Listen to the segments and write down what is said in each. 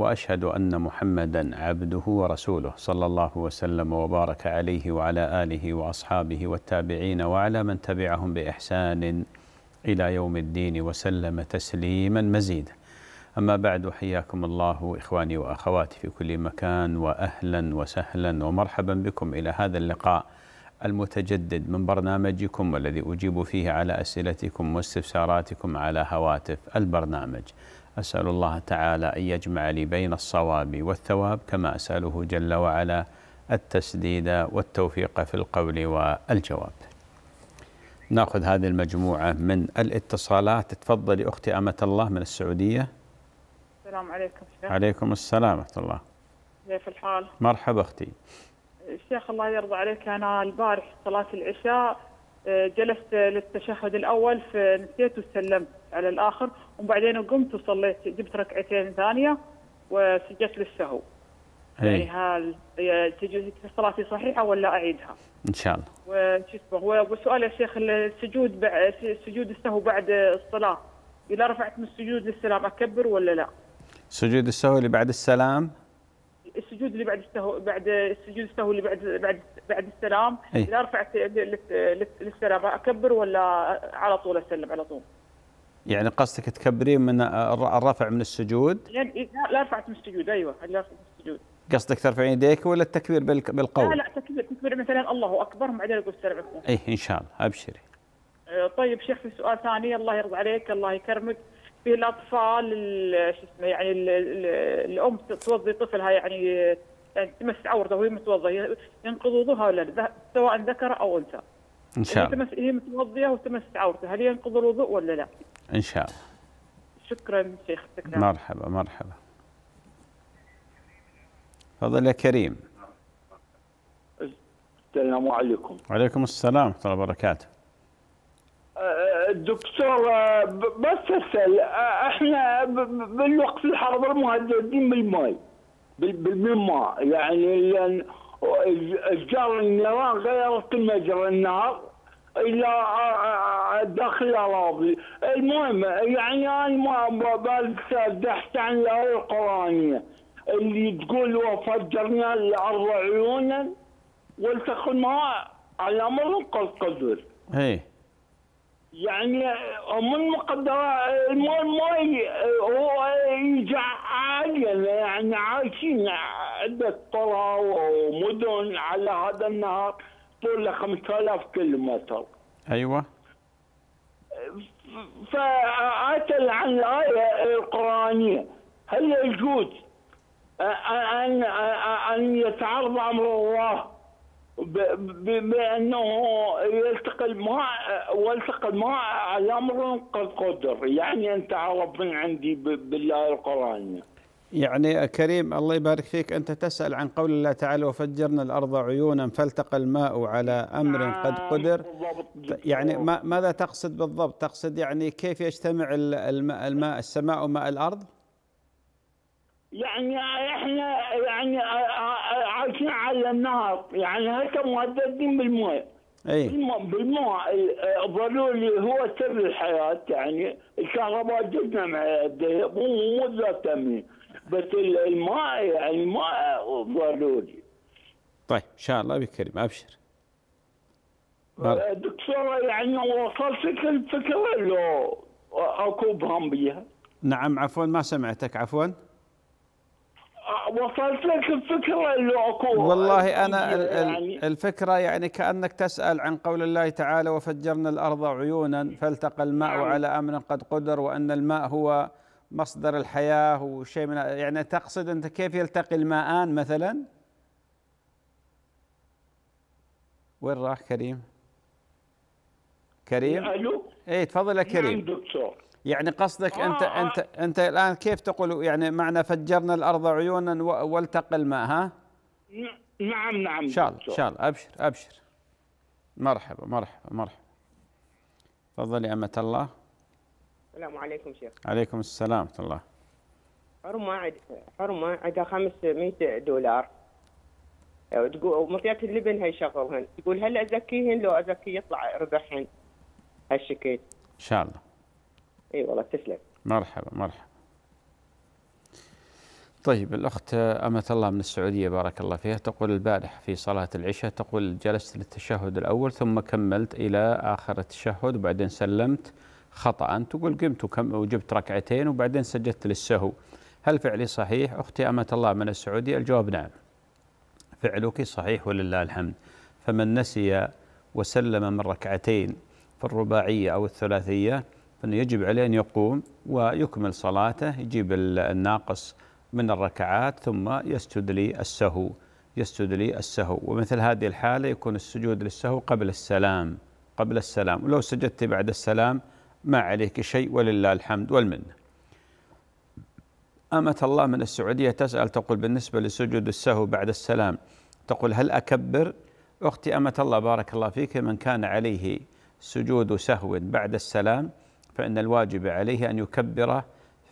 واشهد ان محمدا عبده ورسوله صلى الله وسلم وبارك عليه وعلى اله واصحابه والتابعين وعلى من تبعهم باحسان الى يوم الدين وسلم تسليما مزيدا. اما بعد حياكم الله اخواني واخواتي في كل مكان واهلا وسهلا ومرحبا بكم الى هذا اللقاء المتجدد من برنامجكم والذي اجيب فيه على اسئلتكم واستفساراتكم على هواتف البرنامج. أسأل الله تعالى أن يجمع لي بين الصواب والثواب كما أسأله جل وعلا التسديد والتوفيق في القول والجواب ناخذ هذه المجموعة من الاتصالات تفضلي أختي أمة الله من السعودية السلام عليكم شيخ عليكم السلام ورحمة الله كيف الحال؟ مرحبا أختي شيخ الله يرضى عليك أنا البارح صلاة العشاء آه، جلست للتشهد الاول فنسيت وسلمت على الاخر وبعدين قمت وصليت جبت ركعتين ثانيه وسجدت للسهو. إيه. يعني هل تجوز صلاتي صحيحه ولا اعيدها؟ ان شاء الله. وش اسمه وسؤال يا شيخ السجود سجود السهو بعد الصلاه اذا رفعت من السجود للسلام اكبر ولا لا؟ سجود السهو اللي بعد السلام السجود اللي بعد استهو بعد السجود استهو اللي بعد بعد بعد السلام اذا رفعت للسلام اكبر ولا على طول اسلم على طول؟ يعني قصدك تكبرين من الرفع من السجود؟ يعني لا رفعت من السجود ايوه لا رفعت من السجود قصدك ترفعين يديك ولا التكبير بالقول؟ لا لا تكبير تكبير مثلا الله اكبر وبعدين اقول السلام عليكم. اي ان شاء الله ابشري. آه، طيب شيخ في سؤال ثاني الله يرضى عليك الله يكرمك في الاطفال شو اسمه يعني الام توضي طفلها يعني, يعني تمس عورته وهي متوضيه وضوءها ولا لا سواء ذكر او انثى. ان شاء الله. تمس هي متوضيه وتمس عورته هل ينقض الوضوء ولا لا؟ ان شاء الله. شكرا شيختك. مرحبا مرحبا. تفضل يا كريم. السلام عليكم. وعليكم السلام ورحمه الله وبركاته. دكتور بس اسال احنا بالوقت الحاضر مهددين بالماء بالماء يعني لان اشجار النيران غيرت مجرى النهر الى داخل الاراضي المهم يعني انا ما بحثت عن الايه القرانيه اللي تقول وفجرنا الارض عيونا والتقى الماء على امر قد قدر. ايه يعني من مقدرة الماء الماي آه، هو يجعل يعني عايشين عدة قرى ومدن على هذا النهر طوله 5000 كيلومتر ايوه فأتل عن الآية القرآنية هل يجوز أن أن يتعرض أمر الله بانه يلتقي مع والتقي مع على امر قد قدر يعني انت عرب من عندي بالله القران يعني كريم الله يبارك فيك انت تسال عن قول الله تعالى وفجرنا الارض عيونا فالتقى الماء على امر آه، قد قدر يعني ماذا تقصد بالضبط تقصد يعني كيف يجتمع الماء السماء وماء الارض يعني احنا يعني عايشين على النهر يعني هسه مهددين بالمويه اي بالماء ضروري هو سر الحياه يعني الكهرباء جدا مو مو تامين بس الماء يعني الماء ضروري طيب ان شاء الله بك كريم ابشر آه، دكتوره يعني لك الفكره لو اكو بهم بيها نعم عفوا ما سمعتك عفوا وصلت لك الفكره اللي والله انا يعني الفكره يعني كانك تسال عن قول الله تعالى وفجرنا الارض عيونا فالتقى الماء يعني على امر قد قدر وان الماء هو مصدر الحياه وشيء من يعني تقصد انت كيف يلتقي الماءان مثلا؟ وين راح كريم؟ كريم؟ الو؟ اي تفضل يا نعم كريم نعم دكتور يعني قصدك آه انت آه. انت انت الان كيف تقول يعني معنى فجرنا الارض عيونا والتقى الماء ها؟ نعم نعم ان شاء الله ان شاء الله ابشر ابشر مرحبا مرحبا مرحبا تفضلي امة الله السلام عليكم شيخ عليكم السلام ورحمة الله حرمة عد حرمة عندها 500 دولار تقول مطيات اللبن هي شغلهن تقول هل ازكيهن لو ازكي يطلع ربحهن هالشكل ان شاء الله اي والله تسلم مرحبا مرحبا طيب الأخت أمة الله من السعودية بارك الله فيها تقول البارح في صلاة العشاء تقول جلست للتشهد الأول ثم كملت إلى آخر التشهد وبعدين سلمت خطأ تقول قمت وجبت ركعتين وبعدين سجدت للسهو هل فعلي صحيح أختي أمة الله من السعودية الجواب نعم فعلك صحيح ولله الحمد فمن نسي وسلم من ركعتين في الرباعية أو الثلاثية فانه يجب عليه ان يقوم ويكمل صلاته يجيب الناقص من الركعات ثم يسجد لي السهو يسجد لي السهو ومثل هذه الحاله يكون السجود للسهو قبل السلام قبل السلام ولو سجدت بعد السلام ما عليك شيء ولله الحمد والمنه. أمة الله من السعودية تسأل تقول بالنسبة لسجود السهو بعد السلام تقول هل أكبر؟ أختي أمة الله بارك الله فيك من كان عليه سجود سهو بعد السلام فإن الواجب عليه أن يكبر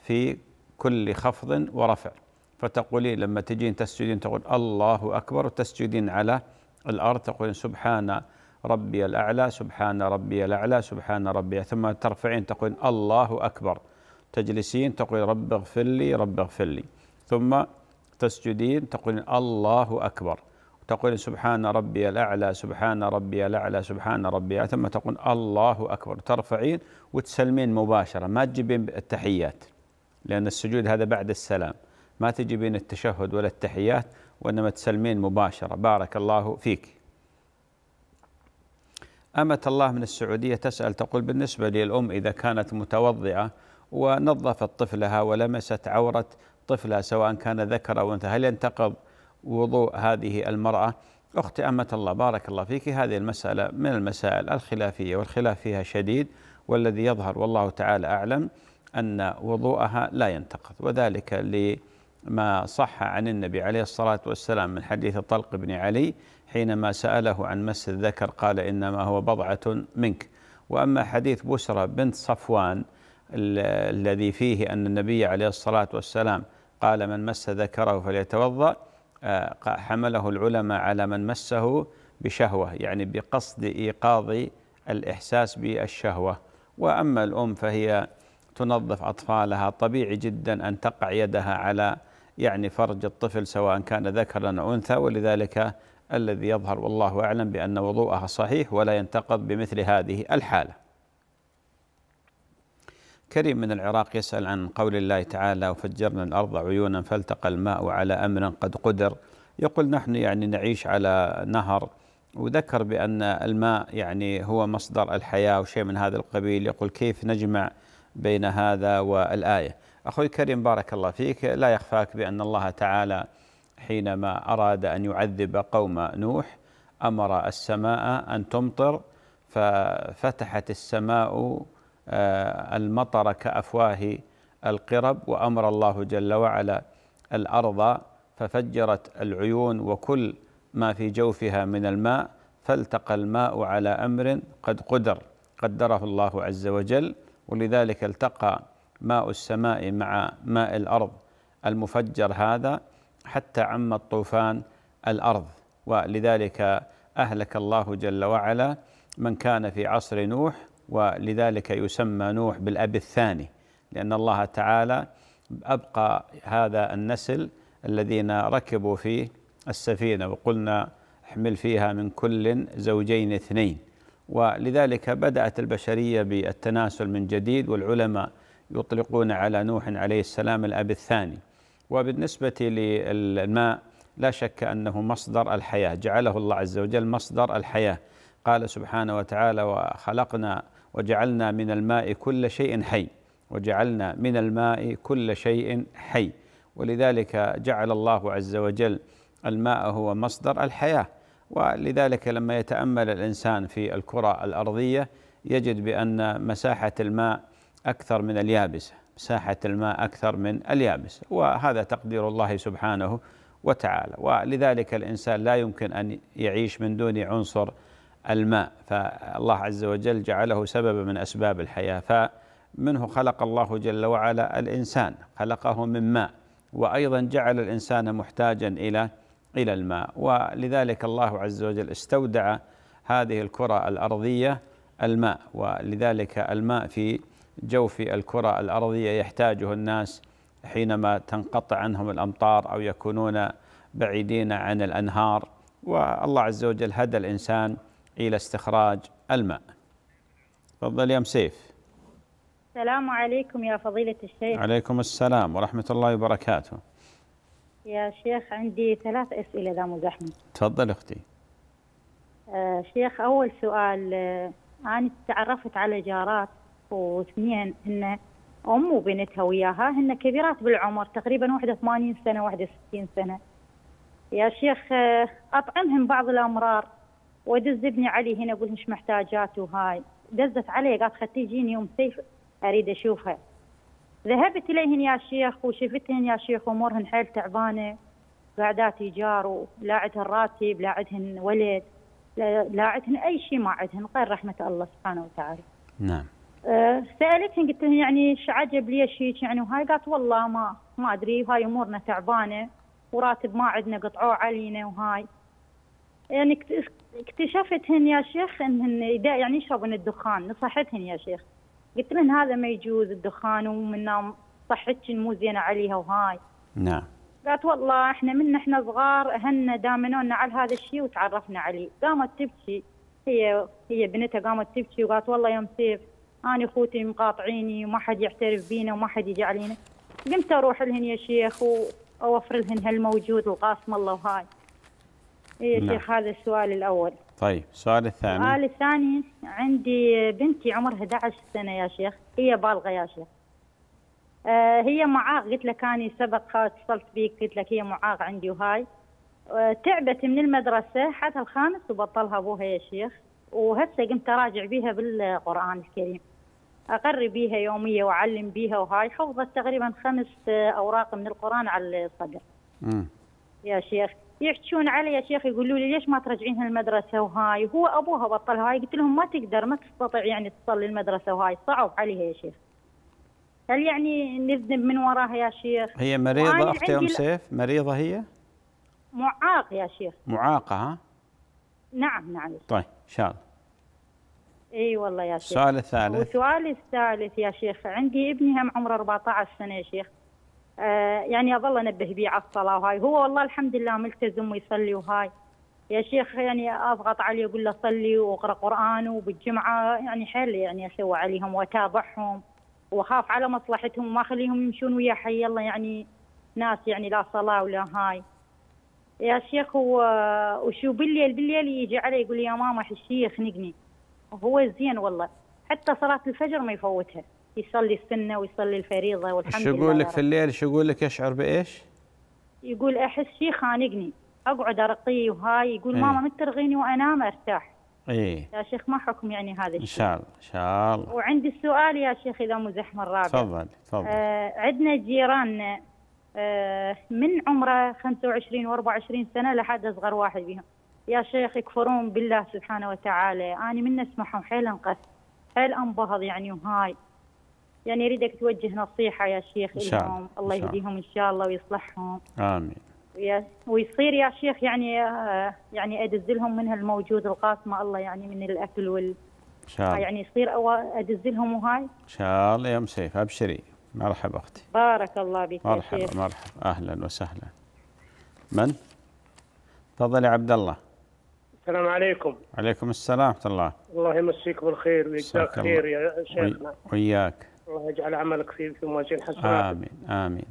في كل خفض ورفع فتقولين لما تجين تسجدين تقول الله أكبر وتسجدين على الأرض تقولين سبحان ربي الأعلى سبحان ربي الأعلى سبحان ربي ثم ترفعين تقولين الله أكبر تجلسين تقولين رب اغفر لي رب اغفر لي ثم تسجدين تقولين الله أكبر تقول سبحان ربي الأعلى سبحان ربي الأعلى سبحان ربي ثم تقول الله أكبر ترفعين وتسلمين مباشرة ما تجيبين التحيات لأن السجود هذا بعد السلام ما تجيبين التشهد ولا التحيات وإنما تسلمين مباشرة بارك الله فيك أمة الله من السعودية تسأل تقول بالنسبة للأم إذا كانت متوضعة ونظفت طفلها ولمست عورة طفلها سواء كان ذكر أو أنثى هل ينتقض وضوء هذه المرأة أختي أمة الله بارك الله فيك هذه المسألة من المسائل الخلافية والخلاف فيها شديد والذي يظهر والله تعالى أعلم أن وضوءها لا ينتقض وذلك لما صح عن النبي عليه الصلاة والسلام من حديث طلق بن علي حينما سأله عن مس الذكر قال إنما هو بضعة منك وأما حديث بسرة بنت صفوان الذي فيه أن النبي عليه الصلاة والسلام قال من مس ذكره فليتوضأ آه، حمله العلماء على من مسه بشهوة يعني بقصد إيقاظ الإحساس بالشهوة وأما الأم فهي تنظف أطفالها طبيعي جدا أن تقع يدها على يعني فرج الطفل سواء كان ذكرا أو أنثى ولذلك الذي يظهر والله أعلم بأن وضوءها صحيح ولا ينتقض بمثل هذه الحالة كريم من العراق يسأل عن قول الله تعالى وفجرنا الأرض عيونا فالتقى الماء على أمر قد قدر يقول نحن يعني نعيش على نهر وذكر بأن الماء يعني هو مصدر الحياة وشيء من هذا القبيل يقول كيف نجمع بين هذا والآية أخوي كريم بارك الله فيك لا يخفاك بأن الله تعالى حينما أراد أن يعذب قوم نوح أمر السماء أن تمطر ففتحت السماء آه، المطر كأفواه القرب وأمر الله جل وعلا الأرض ففجرت العيون وكل ما في جوفها من الماء فالتقى الماء على أمر قد قدر قدره الله عز وجل ولذلك التقى ماء السماء مع ماء الأرض المفجر هذا حتى عم الطوفان الأرض ولذلك أهلك الله جل وعلا من كان في عصر نوح ولذلك يسمى نوح بالأب الثاني لأن الله تعالى أبقى هذا النسل الذين ركبوا في السفينة وقلنا احمل فيها من كل زوجين اثنين ولذلك بدأت البشرية بالتناسل من جديد والعلماء يطلقون على نوح عليه السلام الأب الثاني وبالنسبة للماء لا شك أنه مصدر الحياة جعله الله عز وجل مصدر الحياة قال سبحانه وتعالى وخلقنا وجعلنا من الماء كل شيء حي وجعلنا من الماء كل شيء حي ولذلك جعل الله عز وجل الماء هو مصدر الحياه ولذلك لما يتامل الانسان في الكره الارضيه يجد بان مساحه الماء اكثر من اليابسه مساحه الماء اكثر من اليابسه وهذا تقدير الله سبحانه وتعالى ولذلك الانسان لا يمكن ان يعيش من دون عنصر الماء فالله عز وجل جعله سببا من أسباب الحياة فمنه خلق الله جل وعلا الإنسان خلقه من ماء وأيضا جعل الإنسان محتاجا إلى إلى الماء ولذلك الله عز وجل استودع هذه الكرة الأرضية الماء ولذلك الماء في جوف الكرة الأرضية يحتاجه الناس حينما تنقطع عنهم الأمطار أو يكونون بعيدين عن الأنهار والله عز وجل هدى الإنسان إلى استخراج الماء تفضل يا مسيف السلام عليكم يا فضيلة الشيخ عليكم السلام ورحمة الله وبركاته يا شيخ عندي ثلاث أسئلة إذا مزحني تفضل أختي آه شيخ أول سؤال آه أنا تعرفت على جارات واثنين هن أم وبنتها وياها هن كبيرات بالعمر تقريبا واحدة 80 سنة واحدة 60 سنة يا شيخ آه أطعمهم بعض الأمرار وادز ابني علي هنا اقول مش محتاجات وهاي دزت علي قالت خدتي جيني يوم سيف اريد اشوفها ذهبت اليهن يا شيخ وشفتهن يا شيخ امورهن حيل تعبانه قاعدات ايجار ولا عندهن راتب لا عندهن ولد لا عندهن اي شيء ما عندهن غير رحمه الله سبحانه وتعالى. نعم. أه سالتهن قلت لهن يعني ايش عجب لي هيك يعني وهاي قالت والله ما ما ادري وهاي امورنا تعبانه وراتب ما عندنا قطعوه علينا وهاي يعني اكتشفت هن يا شيخ انهن يعني يشربون الدخان نصحتهن يا شيخ قلت لهن هذا ما يجوز الدخان ومن صحتك مو زينه عليها وهاي نعم قالت والله احنا من احنا صغار اهلنا دامنونا على هذا الشيء وتعرفنا عليه قامت تبكي هي هي بنتها قامت تبكي وقالت والله يوم سيف انا اخوتي مقاطعيني وما حد يعترف بينا وما حد يجي علينا قمت اروح لهن يا شيخ واوفر لهن هالموجود وقاسم الله وهاي يا إيه، نعم. شيخ هذا السؤال الأول طيب السؤال الثاني السؤال الثاني عندي بنتي عمرها 11 سنة يا شيخ هي بالغة يا شيخ آه هي معاق قلت لك أنا سبق اتصلت بيك قلت لك هي معاق عندي وهاي آه تعبت من المدرسة حتى الخامس وبطلها أبوها يا شيخ وهسه قمت أراجع بيها بالقرآن الكريم أقري بيها يومية وأعلم بيها وهاي حفظت تقريبا خمس آه، أوراق من القرآن على الصدر يا شيخ يحكون علي يا شيخ يقولوا لي ليش ما ترجعينها المدرسه وهاي هو ابوها بطل هاي قلت لهم ما تقدر ما تستطيع يعني تصلي المدرسه وهاي صعب عليها يا شيخ هل يعني نذنب من وراها يا شيخ هي مريضه اختي ام سيف مريضه هي معاق يا شيخ معاقه ها نعم نعم طيب ان شاء الله اي والله يا شيخ السؤال الثالث السؤال الثالث يا شيخ عندي ابني هم عمره 14 سنه يا شيخ آه، يعني اظل انبه بيه على الصلاه وهاي هو والله الحمد لله ملتزم ويصلي وهاي يا شيخ يعني اضغط عليه اقول له صلي واقرا قران وبالجمعه يعني حيل يعني اسوي عليهم واتابعهم واخاف على مصلحتهم وما اخليهم يمشون ويا حي الله يعني ناس يعني لا صلاه ولا هاي يا شيخ هو وشو بالليل بالليل يجي علي يقول لي يا ماما الشيخ نقني هو زين والله حتى صلاه الفجر ما يفوتها يصلي السنه ويصلي الفريضه والحمد لله شو يقول لك في الليل شو يقول لك يشعر بايش؟ يقول احس شيء خانقني اقعد ارقيه وهاي يقول ايه. ماما ترغيني وانام ارتاح ايه يا شيخ ما حكم يعني هذا الشيء ان شاء الله ان شاء الله وعندي السؤال يا شيخ اذا مو زحمه الرابع تفضل تفضل آه عندنا جيراننا آه من عمره 25 و24 سنه لحد اصغر واحد بهم يا شيخ يكفرون بالله سبحانه وتعالى اني من اسمعهم حيل انقس حيل انبهض يعني وهاي يعني اريدك توجه نصيحه يا شيخ إن شاء الله. الله يهديهم ان شاء الله ويصلحهم امين ويصير يا شيخ يعني آه، يعني ادزلهم من الموجود القاسمه الله يعني من الاكل وال ان شاء الله يعني يصير ادزلهم وهاي ان شاء الله يا ام سيف ابشري مرحبا اختي بارك الله بك مرحبا يا شيخ. مرحبا اهلا وسهلا من؟ تفضل يا عبد الله السلام عليكم عليكم السلام ورحمه الله الله يمسيك بالخير ويجزاك خير يا شيخنا وياك الله يجعل عملك في في موازين حسناتك امين امين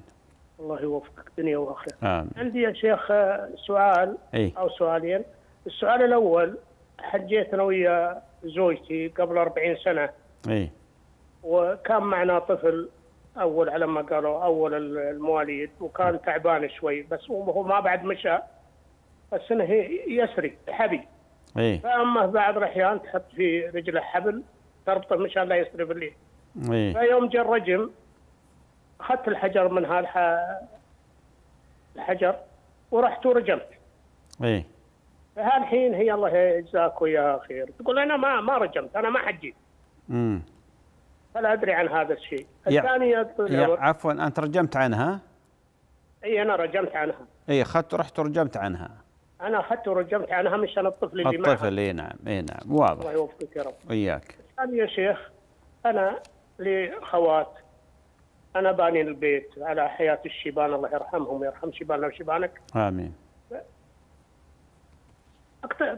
الله يوفقك دنيا واخره امين عندي يا شيخ آه، سؤال ايه؟ او سؤالين السؤال الاول حجيت انا ويا زوجتي قبل 40 سنه اي وكان معنا طفل اول على ما قالوا اول المواليد وكان تعبان شوي بس هو ما بعد مشى بس انه يسري حبي اي فاما بعض الاحيان تحط في رجله حبل تربطه مشان لا يسري بالليل إيه؟ فيوم جاء الرجم اخذت الحجر من هذا الحجر ورحت ورجمت. ايه فهالحين هي الله يجزاك يا خير تقول انا ما ما رجمت انا ما حجيت. امم فلا ادري عن هذا الشيء. الثانيه يا عفوا انت رجمت عنها؟ اي انا رجمت عنها. اي اخذت رحت ورجمت عنها. انا اخذت ورجمت عنها مشان الطفل اللي معي الطفل اي نعم اي نعم واضح. الله يوفقك يا رب. وياك. الثانيه يا شيخ انا لخوات انا باني البيت على حياه الشيبان الله يرحمهم ويرحم شيباننا وشيبانك امين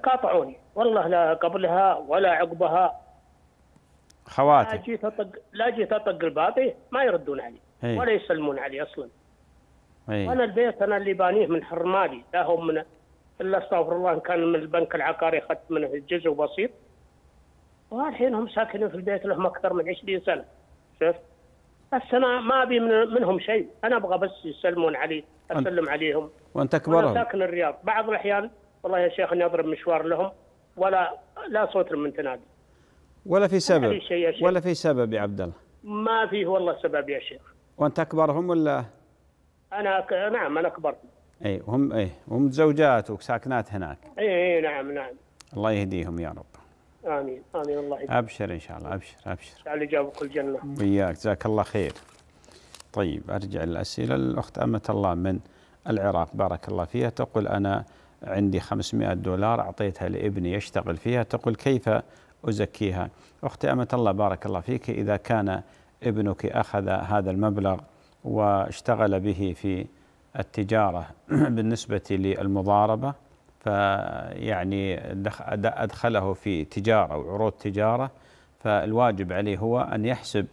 قاطعوني والله لا قبلها ولا عقبها خواتي لا جيت اطق لا جيت اطق الباب ما يردون علي هي. ولا يسلمون علي اصلا أي. وانا البيت انا اللي بانيه من حر مالي لا هم من الا استغفر الله ان كان من البنك العقاري اخذت منه جزء بسيط والحين هم ساكنين في البيت لهم اكثر من 20 سنه شفت؟ بس انا ما ابي من منهم شيء، انا ابغى بس يسلمون علي، اسلم عليهم وانت كبرهم ساكن الرياض، بعض الاحيان والله يا شيخ اني اضرب مشوار لهم ولا لا صوت من تنادي ولا في سبب شيء ولا في سبب يا عبد الله ما في والله سبب يا شيخ وانت اكبرهم ولا انا ك... نعم انا اكبر اي هم اي هم زوجات وساكنات هناك اي نعم نعم الله يهديهم يا رب امين امين الله يبارك ابشر ان شاء الله ابشر ابشر على جابك الجنه وياك جزاك الله خير طيب ارجع للاسئله الاخت امه الله من العراق بارك الله فيها تقول انا عندي 500 دولار اعطيتها لابني يشتغل فيها تقول كيف ازكيها؟ اختي امه الله بارك الله فيك اذا كان ابنك اخذ هذا المبلغ واشتغل به في التجاره بالنسبه للمضاربه فيعني أدخله في تجارة وعروض تجارة فالواجب عليه هو أن يحسب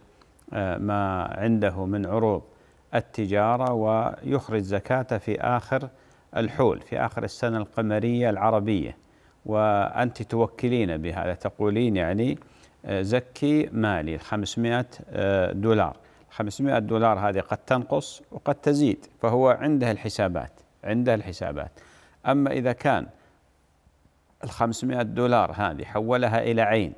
آه، ما عنده من عروض التجارة ويخرج زكاته في آخر الحول في آخر السنة القمرية العربية وأنت توكلين بهذا تقولين يعني آه، زكي مالي 500 آه، دولار 500 دولار هذه قد تنقص وقد تزيد فهو عنده الحسابات عنده الحسابات أما إذا كان الخمسمائة دولار هذه حولها إلى عين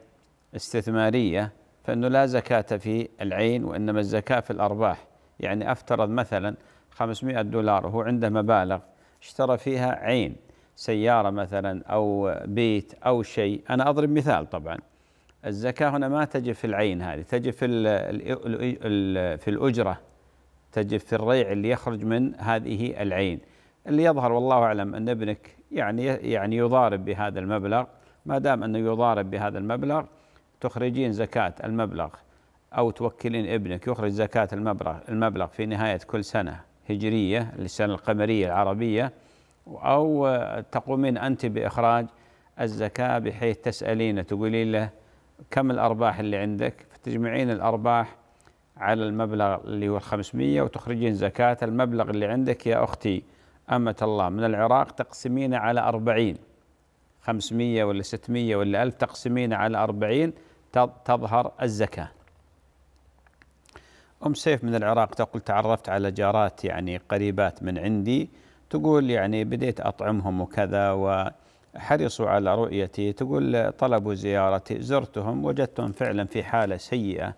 استثمارية فإنه لا زكاة في العين وإنما الزكاة في الأرباح يعني أفترض مثلا 500 دولار وهو عنده مبالغ اشترى فيها عين سيارة مثلا أو بيت أو شيء أنا أضرب مثال طبعا الزكاة هنا ما تجب في العين هذه تجب في في الأجرة تجب في الريع اللي يخرج من هذه العين اللي يظهر والله اعلم ان ابنك يعني يعني يضارب بهذا المبلغ ما دام انه يضارب بهذا المبلغ تخرجين زكاه المبلغ او توكلين ابنك يخرج زكاه المبلغ المبلغ في نهايه كل سنه هجريه للسنه القمريه العربيه او تقومين انت باخراج الزكاه بحيث تسالينه تقولين له كم الارباح اللي عندك فتجمعين الارباح على المبلغ اللي هو 500 وتخرجين زكاه المبلغ اللي عندك يا اختي أمة الله من العراق تقسمين على أربعين خمسمية ولا ستمية ولا ألف تقسمين على أربعين تظهر الزكاة أم سيف من العراق تقول تعرفت على جارات يعني قريبات من عندي تقول يعني بديت أطعمهم وكذا وحرصوا على رؤيتي تقول طلبوا زيارتي زرتهم وجدتهم فعلا في حالة سيئة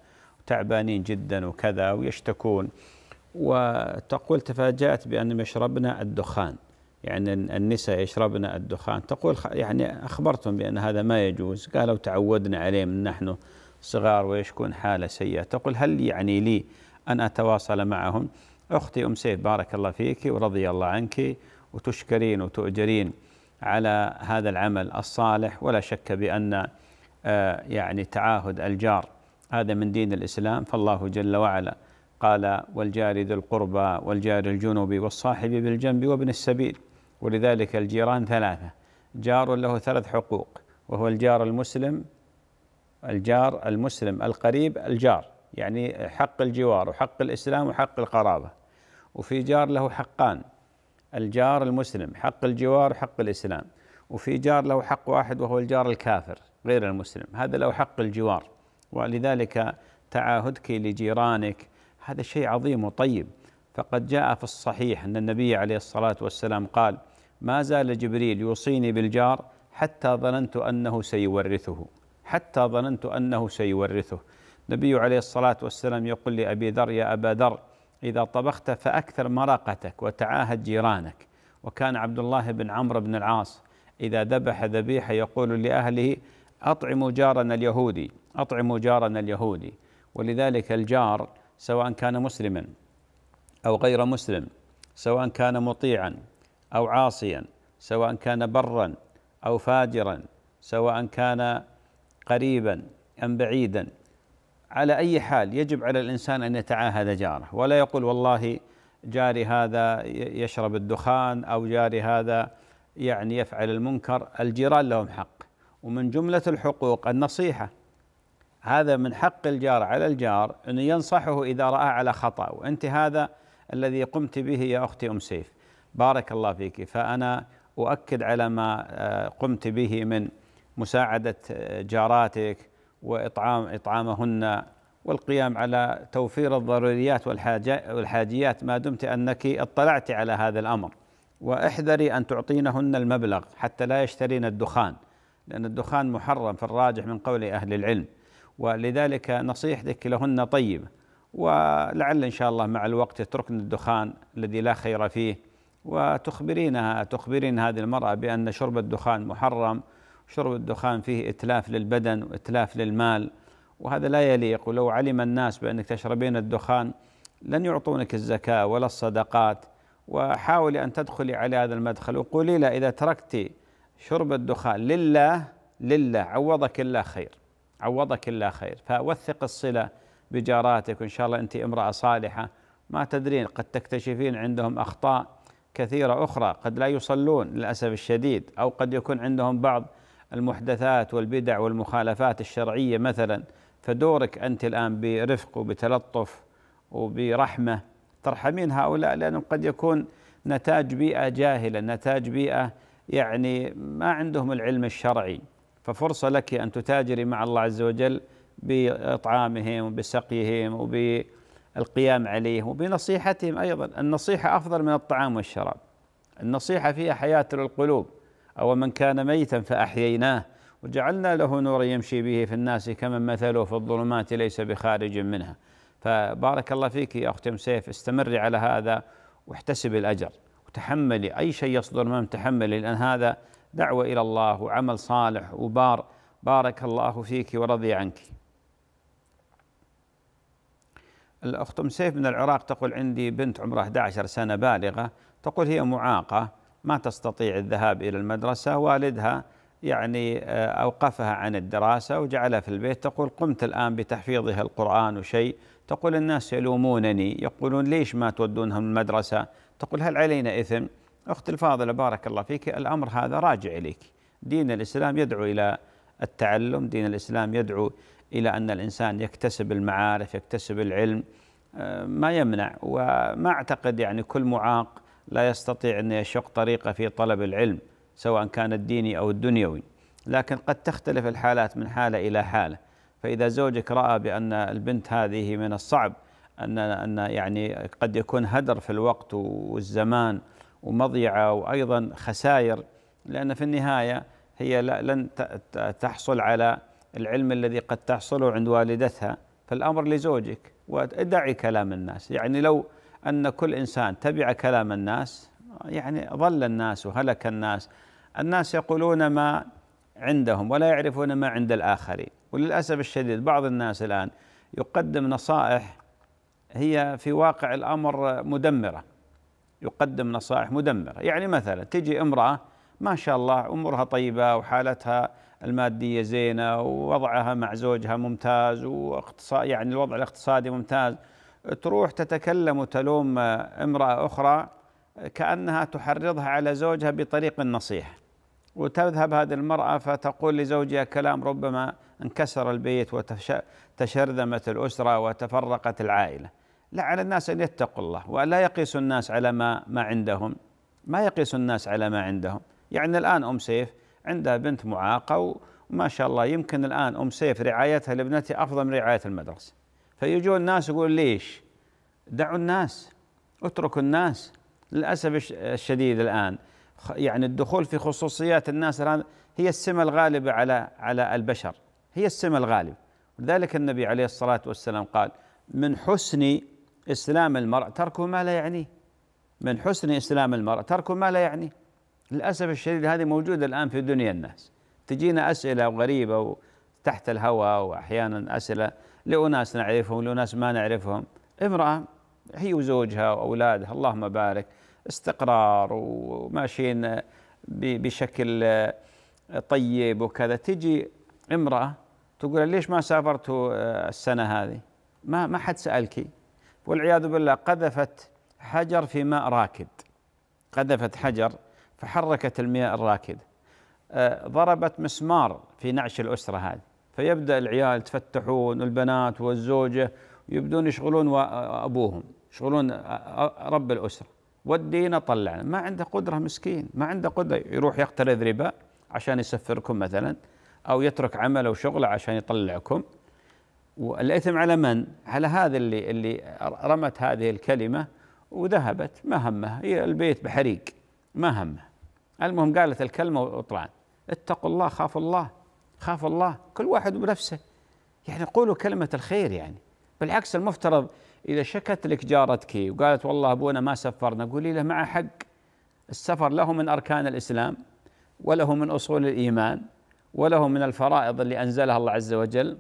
تعبانين جدا وكذا ويشتكون وتقول تفاجأت بأن يشربنا الدخان يعني النساء يشربن الدخان تقول يعني أخبرتهم بأن هذا ما يجوز قالوا تعودنا عليه من نحن صغار ويشكون حالة سيئة تقول هل يعني لي أن أتواصل معهم أختي أم سيف بارك الله فيك ورضي الله عنك وتشكرين وتؤجرين على هذا العمل الصالح ولا شك بأن آه، يعني تعاهد الجار هذا من دين الإسلام فالله جل وعلا قال والجار ذي القربى والجار الجنوب والصاحب بالجنب وابن السبيل ولذلك الجيران ثلاثة جار له ثلاث حقوق وهو الجار المسلم الجار المسلم القريب الجار يعني حق الجوار وحق الإسلام وحق القرابة وفي جار له حقان الجار المسلم حق الجوار وحق الإسلام وفي جار له حق واحد وهو الجار الكافر غير المسلم هذا له حق الجوار ولذلك تعاهدك لجيرانك هذا شيء عظيم وطيب فقد جاء في الصحيح أن النبي عليه الصلاة والسلام قال ما زال جبريل يوصيني بالجار حتى ظننت أنه سيورثه حتى ظننت أنه سيورثه النبي عليه الصلاة والسلام يقول لأبي ذر يا أبا ذر إذا طبخت فأكثر مرقتك وتعاهد جيرانك وكان عبد الله بن عمرو بن العاص إذا ذبح ذبيحة يقول لأهله أطعموا جارنا اليهودي أطعموا جارنا اليهودي ولذلك الجار سواء كان مسلما أو غير مسلم سواء كان مطيعا أو عاصيا سواء كان برا أو فاجرا سواء كان قريبا أم بعيدا على أي حال يجب على الإنسان أن يتعاهد جاره ولا يقول والله جاري هذا يشرب الدخان أو جاري هذا يعني يفعل المنكر الجيران لهم حق ومن جملة الحقوق النصيحة هذا من حق الجار على الجار أن ينصحه إذا رأى على خطأ وأنت هذا الذي قمت به يا أختي أم سيف بارك الله فيك فأنا أؤكد على ما آه، قمت به من مساعدة آه، جاراتك وإطعام إطعامهن والقيام على توفير الضروريات والحاجيات ما دمت أنك اطلعت على هذا الأمر واحذري أن تعطينهن المبلغ حتى لا يشترين الدخان لأن الدخان محرم في الراجح من قول أهل العلم ولذلك نصيحتك لهن طيبة ولعل إن شاء الله مع الوقت يتركن الدخان الذي لا خير فيه وتخبرينها تخبرين هذه المرأة بأن شرب الدخان محرم شرب الدخان فيه إتلاف للبدن وإتلاف للمال وهذا لا يليق ولو علم الناس بأنك تشربين الدخان لن يعطونك الزكاة ولا الصدقات وحاولي أن تدخلي على هذا المدخل وقولي له إذا تركت شرب الدخان لله لله عوضك الله خير عوضك الله خير فوثق الصلة بجاراتك وإن شاء الله أنت امرأة صالحة ما تدرين قد تكتشفين عندهم أخطاء كثيرة أخرى قد لا يصلون للأسف الشديد أو قد يكون عندهم بعض المحدثات والبدع والمخالفات الشرعية مثلا فدورك أنت الآن برفق وبتلطف وبرحمة ترحمين هؤلاء لأنهم قد يكون نتاج بيئة جاهلة نتاج بيئة يعني ما عندهم العلم الشرعي ففرصة لك أن تتاجري مع الله عز وجل بإطعامهم وبسقيهم وبالقيام عليهم وبنصيحتهم أيضا النصيحة أفضل من الطعام والشراب النصيحة فيها حياة للقلوب أو من كان ميتا فأحييناه وجعلنا له نورا يمشي به في الناس كمن مثله في الظلمات ليس بخارج منها فبارك الله فيك يا أختي سيف استمري على هذا واحتسبي الأجر وتحملي أي شيء يصدر من تحملي لأن هذا دعوة إلى الله وعمل صالح وبار بارك الله فيك ورضي عنك الأخت أم سيف من العراق تقول عندي بنت عمرها 11 سنة بالغة تقول هي معاقة ما تستطيع الذهاب إلى المدرسة والدها يعني آه، أوقفها عن الدراسة وجعلها في البيت تقول قمت الآن بتحفيظها القرآن وشيء تقول الناس يلومونني يقولون ليش ما تودونها من المدرسة تقول هل علينا إثم أخت الفاضلة بارك الله فيك الأمر هذا راجع إليك دين الإسلام يدعو إلى التعلم دين الإسلام يدعو إلى أن الإنسان يكتسب المعارف يكتسب العلم آه، ما يمنع وما أعتقد يعني كل معاق لا يستطيع أن يشق طريقة في طلب العلم سواء كان الديني أو الدنيوي لكن قد تختلف الحالات من حالة إلى حالة فإذا زوجك رأى بأن البنت هذه من الصعب أن أن يعني قد يكون هدر في الوقت والزمان ومضيعة وأيضا خسائر لأن في النهاية هي لن تحصل على العلم الذي قد تحصله عند والدتها فالأمر لزوجك وادعي كلام الناس يعني لو أن كل إنسان تبع كلام الناس يعني ضل الناس وهلك الناس الناس يقولون ما عندهم ولا يعرفون ما عند الآخرين وللأسف الشديد بعض الناس الآن يقدم نصائح هي في واقع الأمر مدمرة يقدم نصائح مدمره يعني مثلا تجي امراه ما شاء الله امورها طيبه وحالتها الماديه زينه ووضعها مع زوجها ممتاز واقتصاد يعني الوضع الاقتصادي ممتاز تروح تتكلم وتلوم امراه اخرى كانها تحرضها على زوجها بطريق النصيحه وتذهب هذه المرأة فتقول لزوجها كلام ربما انكسر البيت وتشرذمت الأسرة وتفرقت العائلة لا على الناس ان يتقوا الله ولا يقيسوا الناس على ما ما عندهم ما يقيسوا الناس على ما عندهم يعني الان ام سيف عندها بنت معاقه وما شاء الله يمكن الان ام سيف رعايتها لابنتي افضل من رعايه المدرسه فيجون الناس يقول ليش دعوا الناس اتركوا الناس للاسف الشديد الان يعني الدخول في خصوصيات الناس الان هي السمه الغالبه على على البشر هي السمه الغالبه لذلك النبي عليه الصلاه والسلام قال من حسن إسلام المرء تركه ما لا يعنيه من حسن إسلام المرء تركه ما لا يعنيه للأسف الشديد هذه موجودة الآن في دنيا الناس تجينا أسئلة غريبة تحت الهوى وأحيانا أسئلة لأناس نعرفهم لأناس ما نعرفهم امرأة هي وزوجها وأولادها اللهم بارك استقرار وماشيين بشكل طيب وكذا تجي امرأة تقول ليش ما سافرت آه، السنة هذه ما ما حد سألكي والعياذ بالله قذفت حجر في ماء راكد قذفت حجر فحركت المياه الراكده آه، ضربت مسمار في نعش الأسرة هذه فيبدأ العيال يتفتحون والبنات والزوجة يبدون يشغلون آه، أبوهم يشغلون آه، رب الأسرة ودينا طلعنا ما عنده قدرة مسكين ما عنده قدرة يروح يقترض ربا عشان يسفركم مثلا أو يترك عمله وشغله عشان يطلعكم والاثم على من؟ على هذا اللي اللي رمت هذه الكلمه وذهبت ما همه البيت بحريق ما همه المهم قالت الكلمه وطلعت اتقوا الله خافوا الله خافوا الله كل واحد بنفسه يعني قولوا كلمه الخير يعني بالعكس المفترض اذا شكت لك جارتك وقالت والله ابونا ما سفرنا قولي له مع حق السفر له من اركان الاسلام وله من اصول الايمان وله من الفرائض اللي انزلها الله عز وجل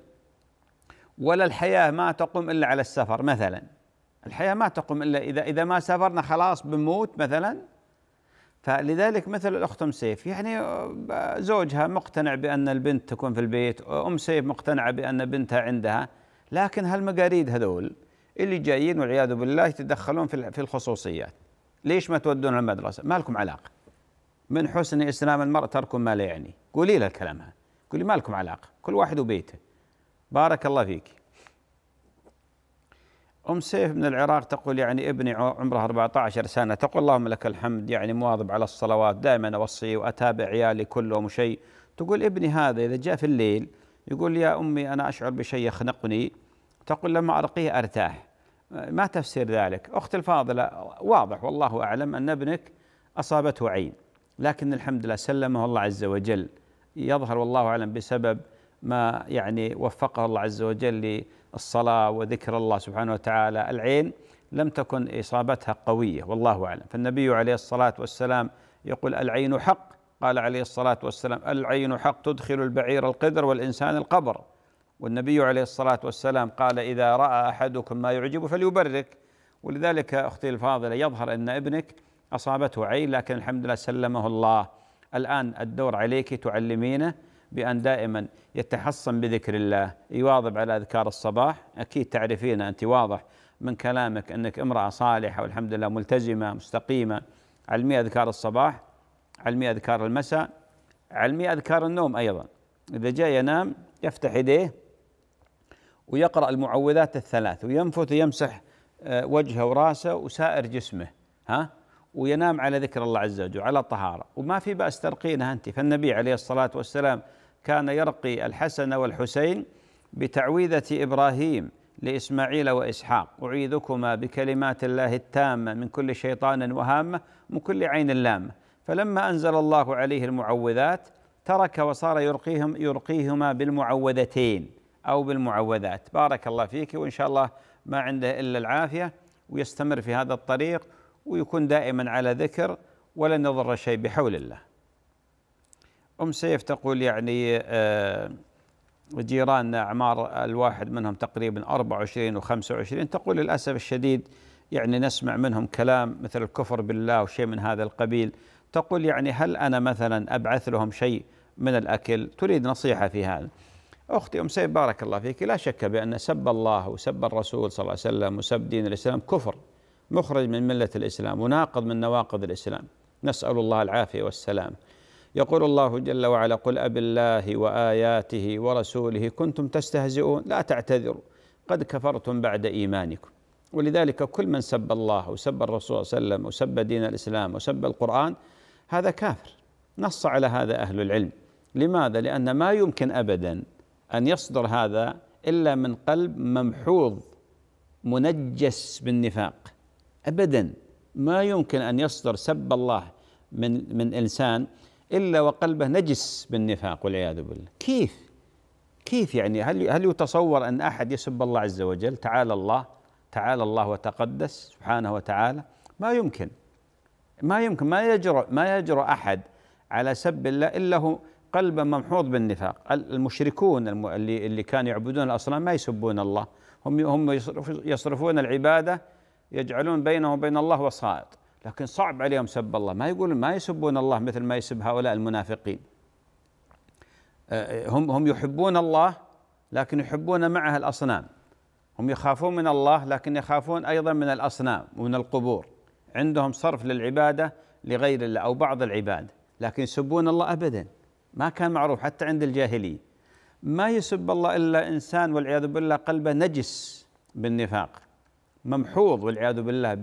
ولا الحياه ما تقوم الا على السفر مثلا الحياه ما تقوم الا اذا اذا ما سافرنا خلاص بنموت مثلا فلذلك مثل الاخت ام سيف يعني زوجها مقتنع بان البنت تكون في البيت ام سيف مقتنعه بان بنتها عندها لكن هالمقاريد هذول اللي جايين والعياذ بالله يتدخلون في الخصوصيات ليش ما تودون المدرسه ما لكم علاقه من حسن اسلام المرء ترك ما لا يعني قولي لها الكلام هذا قولي ما لكم علاقه كل واحد وبيته بارك الله فيك أم سيف من العراق تقول يعني ابني عمره 14 سنة تقول اللهم لك الحمد يعني مواظب على الصلوات دائما أوصيه وأتابع عيالي كلهم وشيء تقول ابني هذا إذا جاء في الليل يقول يا أمي أنا أشعر بشيء يخنقني تقول لما أرقيه أرتاح ما تفسير ذلك أختي الفاضلة واضح والله أعلم أن ابنك أصابته عين لكن الحمد لله سلمه الله عز وجل يظهر والله أعلم بسبب ما يعني وفقه الله عز وجل للصلاة وذكر الله سبحانه وتعالى العين لم تكن إصابتها قوية والله أعلم فالنبي عليه الصلاة والسلام يقول العين حق قال عليه الصلاة والسلام العين حق تدخل البعير القدر والإنسان القبر والنبي عليه الصلاة والسلام قال إذا رأى أحدكم ما يعجبه فليبرك ولذلك أختي الفاضلة يظهر أن ابنك أصابته عين لكن الحمد لله سلمه الله الآن الدور عليك تعلمينه بأن دائما يتحصن بذكر الله يواظب على أذكار الصباح أكيد تعرفين أنت واضح من كلامك أنك امرأة صالحة والحمد لله ملتزمة مستقيمة علمي أذكار الصباح علمي أذكار المساء علمي أذكار النوم أيضا إذا جاء ينام يفتح يديه ويقرأ المعوذات الثلاث وينفث ويمسح آه، وجهه وراسه وسائر جسمه ها وينام على ذكر الله عز وجل على طهارة وما في بأس ترقينها أنت فالنبي عليه الصلاة والسلام كان يرقي الحسن والحسين بتعويذة إبراهيم لإسماعيل وإسحاق أعيذكما بكلمات الله التامة من كل شيطان وهامة من كل عين لامة فلما أنزل الله عليه المعوذات ترك وصار يرقيهم يرقيهما بالمعوذتين أو بالمعوذات بارك الله فيك وإن شاء الله ما عنده إلا العافية ويستمر في هذا الطريق ويكون دائما على ذكر ولن يضر شيء بحول الله أم سيف تقول يعني آه، جيراننا أعمار الواحد منهم تقريبا 24 و25 تقول للأسف الشديد يعني نسمع منهم كلام مثل الكفر بالله وشيء من هذا القبيل تقول يعني هل أنا مثلا أبعث لهم شيء من الأكل تريد نصيحة في هذا أختي أم سيف بارك الله فيك لا شك بأن سب الله وسب الرسول صلى الله عليه وسلم وسب دين الإسلام كفر مخرج من ملة الإسلام وناقض من نواقض الإسلام نسأل الله العافية والسلام يقول الله جل وعلا قل أب الله وآياته ورسوله كنتم تستهزئون لا تعتذروا قد كفرتم بعد إيمانكم ولذلك كل من سب الله وسب الرسول صلى الله عليه وسلم وسب دين الإسلام وسب القرآن هذا كافر نص على هذا أهل العلم لماذا؟ لأن ما يمكن أبدا أن يصدر هذا إلا من قلب ممحوظ منجس بالنفاق أبدا ما يمكن أن يصدر سب الله من من إنسان إلا وقلبه نجس بالنفاق والعياذ بالله كيف كيف يعني هل هل يتصور أن أحد يسب الله عز وجل تعالى الله تعالى الله وتقدس سبحانه وتعالى ما يمكن ما يمكن ما يجرؤ ما يجرؤ أحد على سب الله إلا هو قلب ممحوض بالنفاق المشركون اللي اللي كانوا يعبدون الاصنام ما يسبون الله هم هم يصرفون العباده يجعلون بينه وبين الله وسائط لكن صعب عليهم سب الله ما يقول ما يسبون الله مثل ما يسب هؤلاء المنافقين آه، هم هم يحبون الله لكن يحبون معه الاصنام هم يخافون من الله لكن يخافون ايضا من الاصنام ومن القبور عندهم صرف للعباده لغير الله او بعض العباد لكن يسبون الله ابدا ما كان معروف حتى عند الجاهليه ما يسب الله الا انسان والعياذ بالله قلبه نجس بالنفاق ممحوظ والعياذ بالله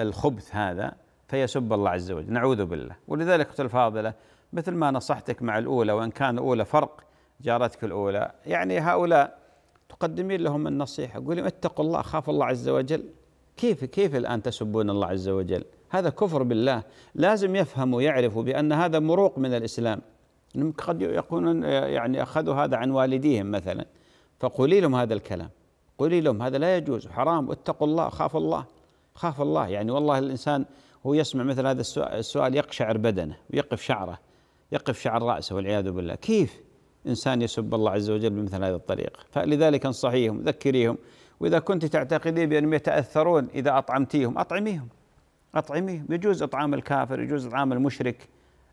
الخبث هذا فيسب الله عز وجل نعوذ بالله ولذلك أختي الفاضلة مثل ما نصحتك مع الأولى وإن كان الأولى فرق جارتك الأولى يعني هؤلاء تقدمين لهم النصيحة قولي اتقوا الله خافوا الله عز وجل كيف كيف الآن تسبون الله عز وجل هذا كفر بالله لازم يفهموا يعرفوا بأن هذا مروق من الإسلام قد يكونون يعني اخذوا هذا عن والديهم مثلا فقولي لهم هذا الكلام قولي لهم هذا لا يجوز حرام اتقوا الله خافوا الله خاف الله يعني والله الإنسان هو يسمع مثل هذا السؤال يقشعر بدنه ويقف شعره يقف شعر رأسه والعياذ بالله كيف إنسان يسب الله عز وجل بمثل هذه الطريقة فلذلك انصحيهم ذكريهم وإذا كنت تعتقدين بأنهم يتأثرون إذا أطعمتيهم أطعميهم أطعميهم يجوز إطعام الكافر يجوز إطعام المشرك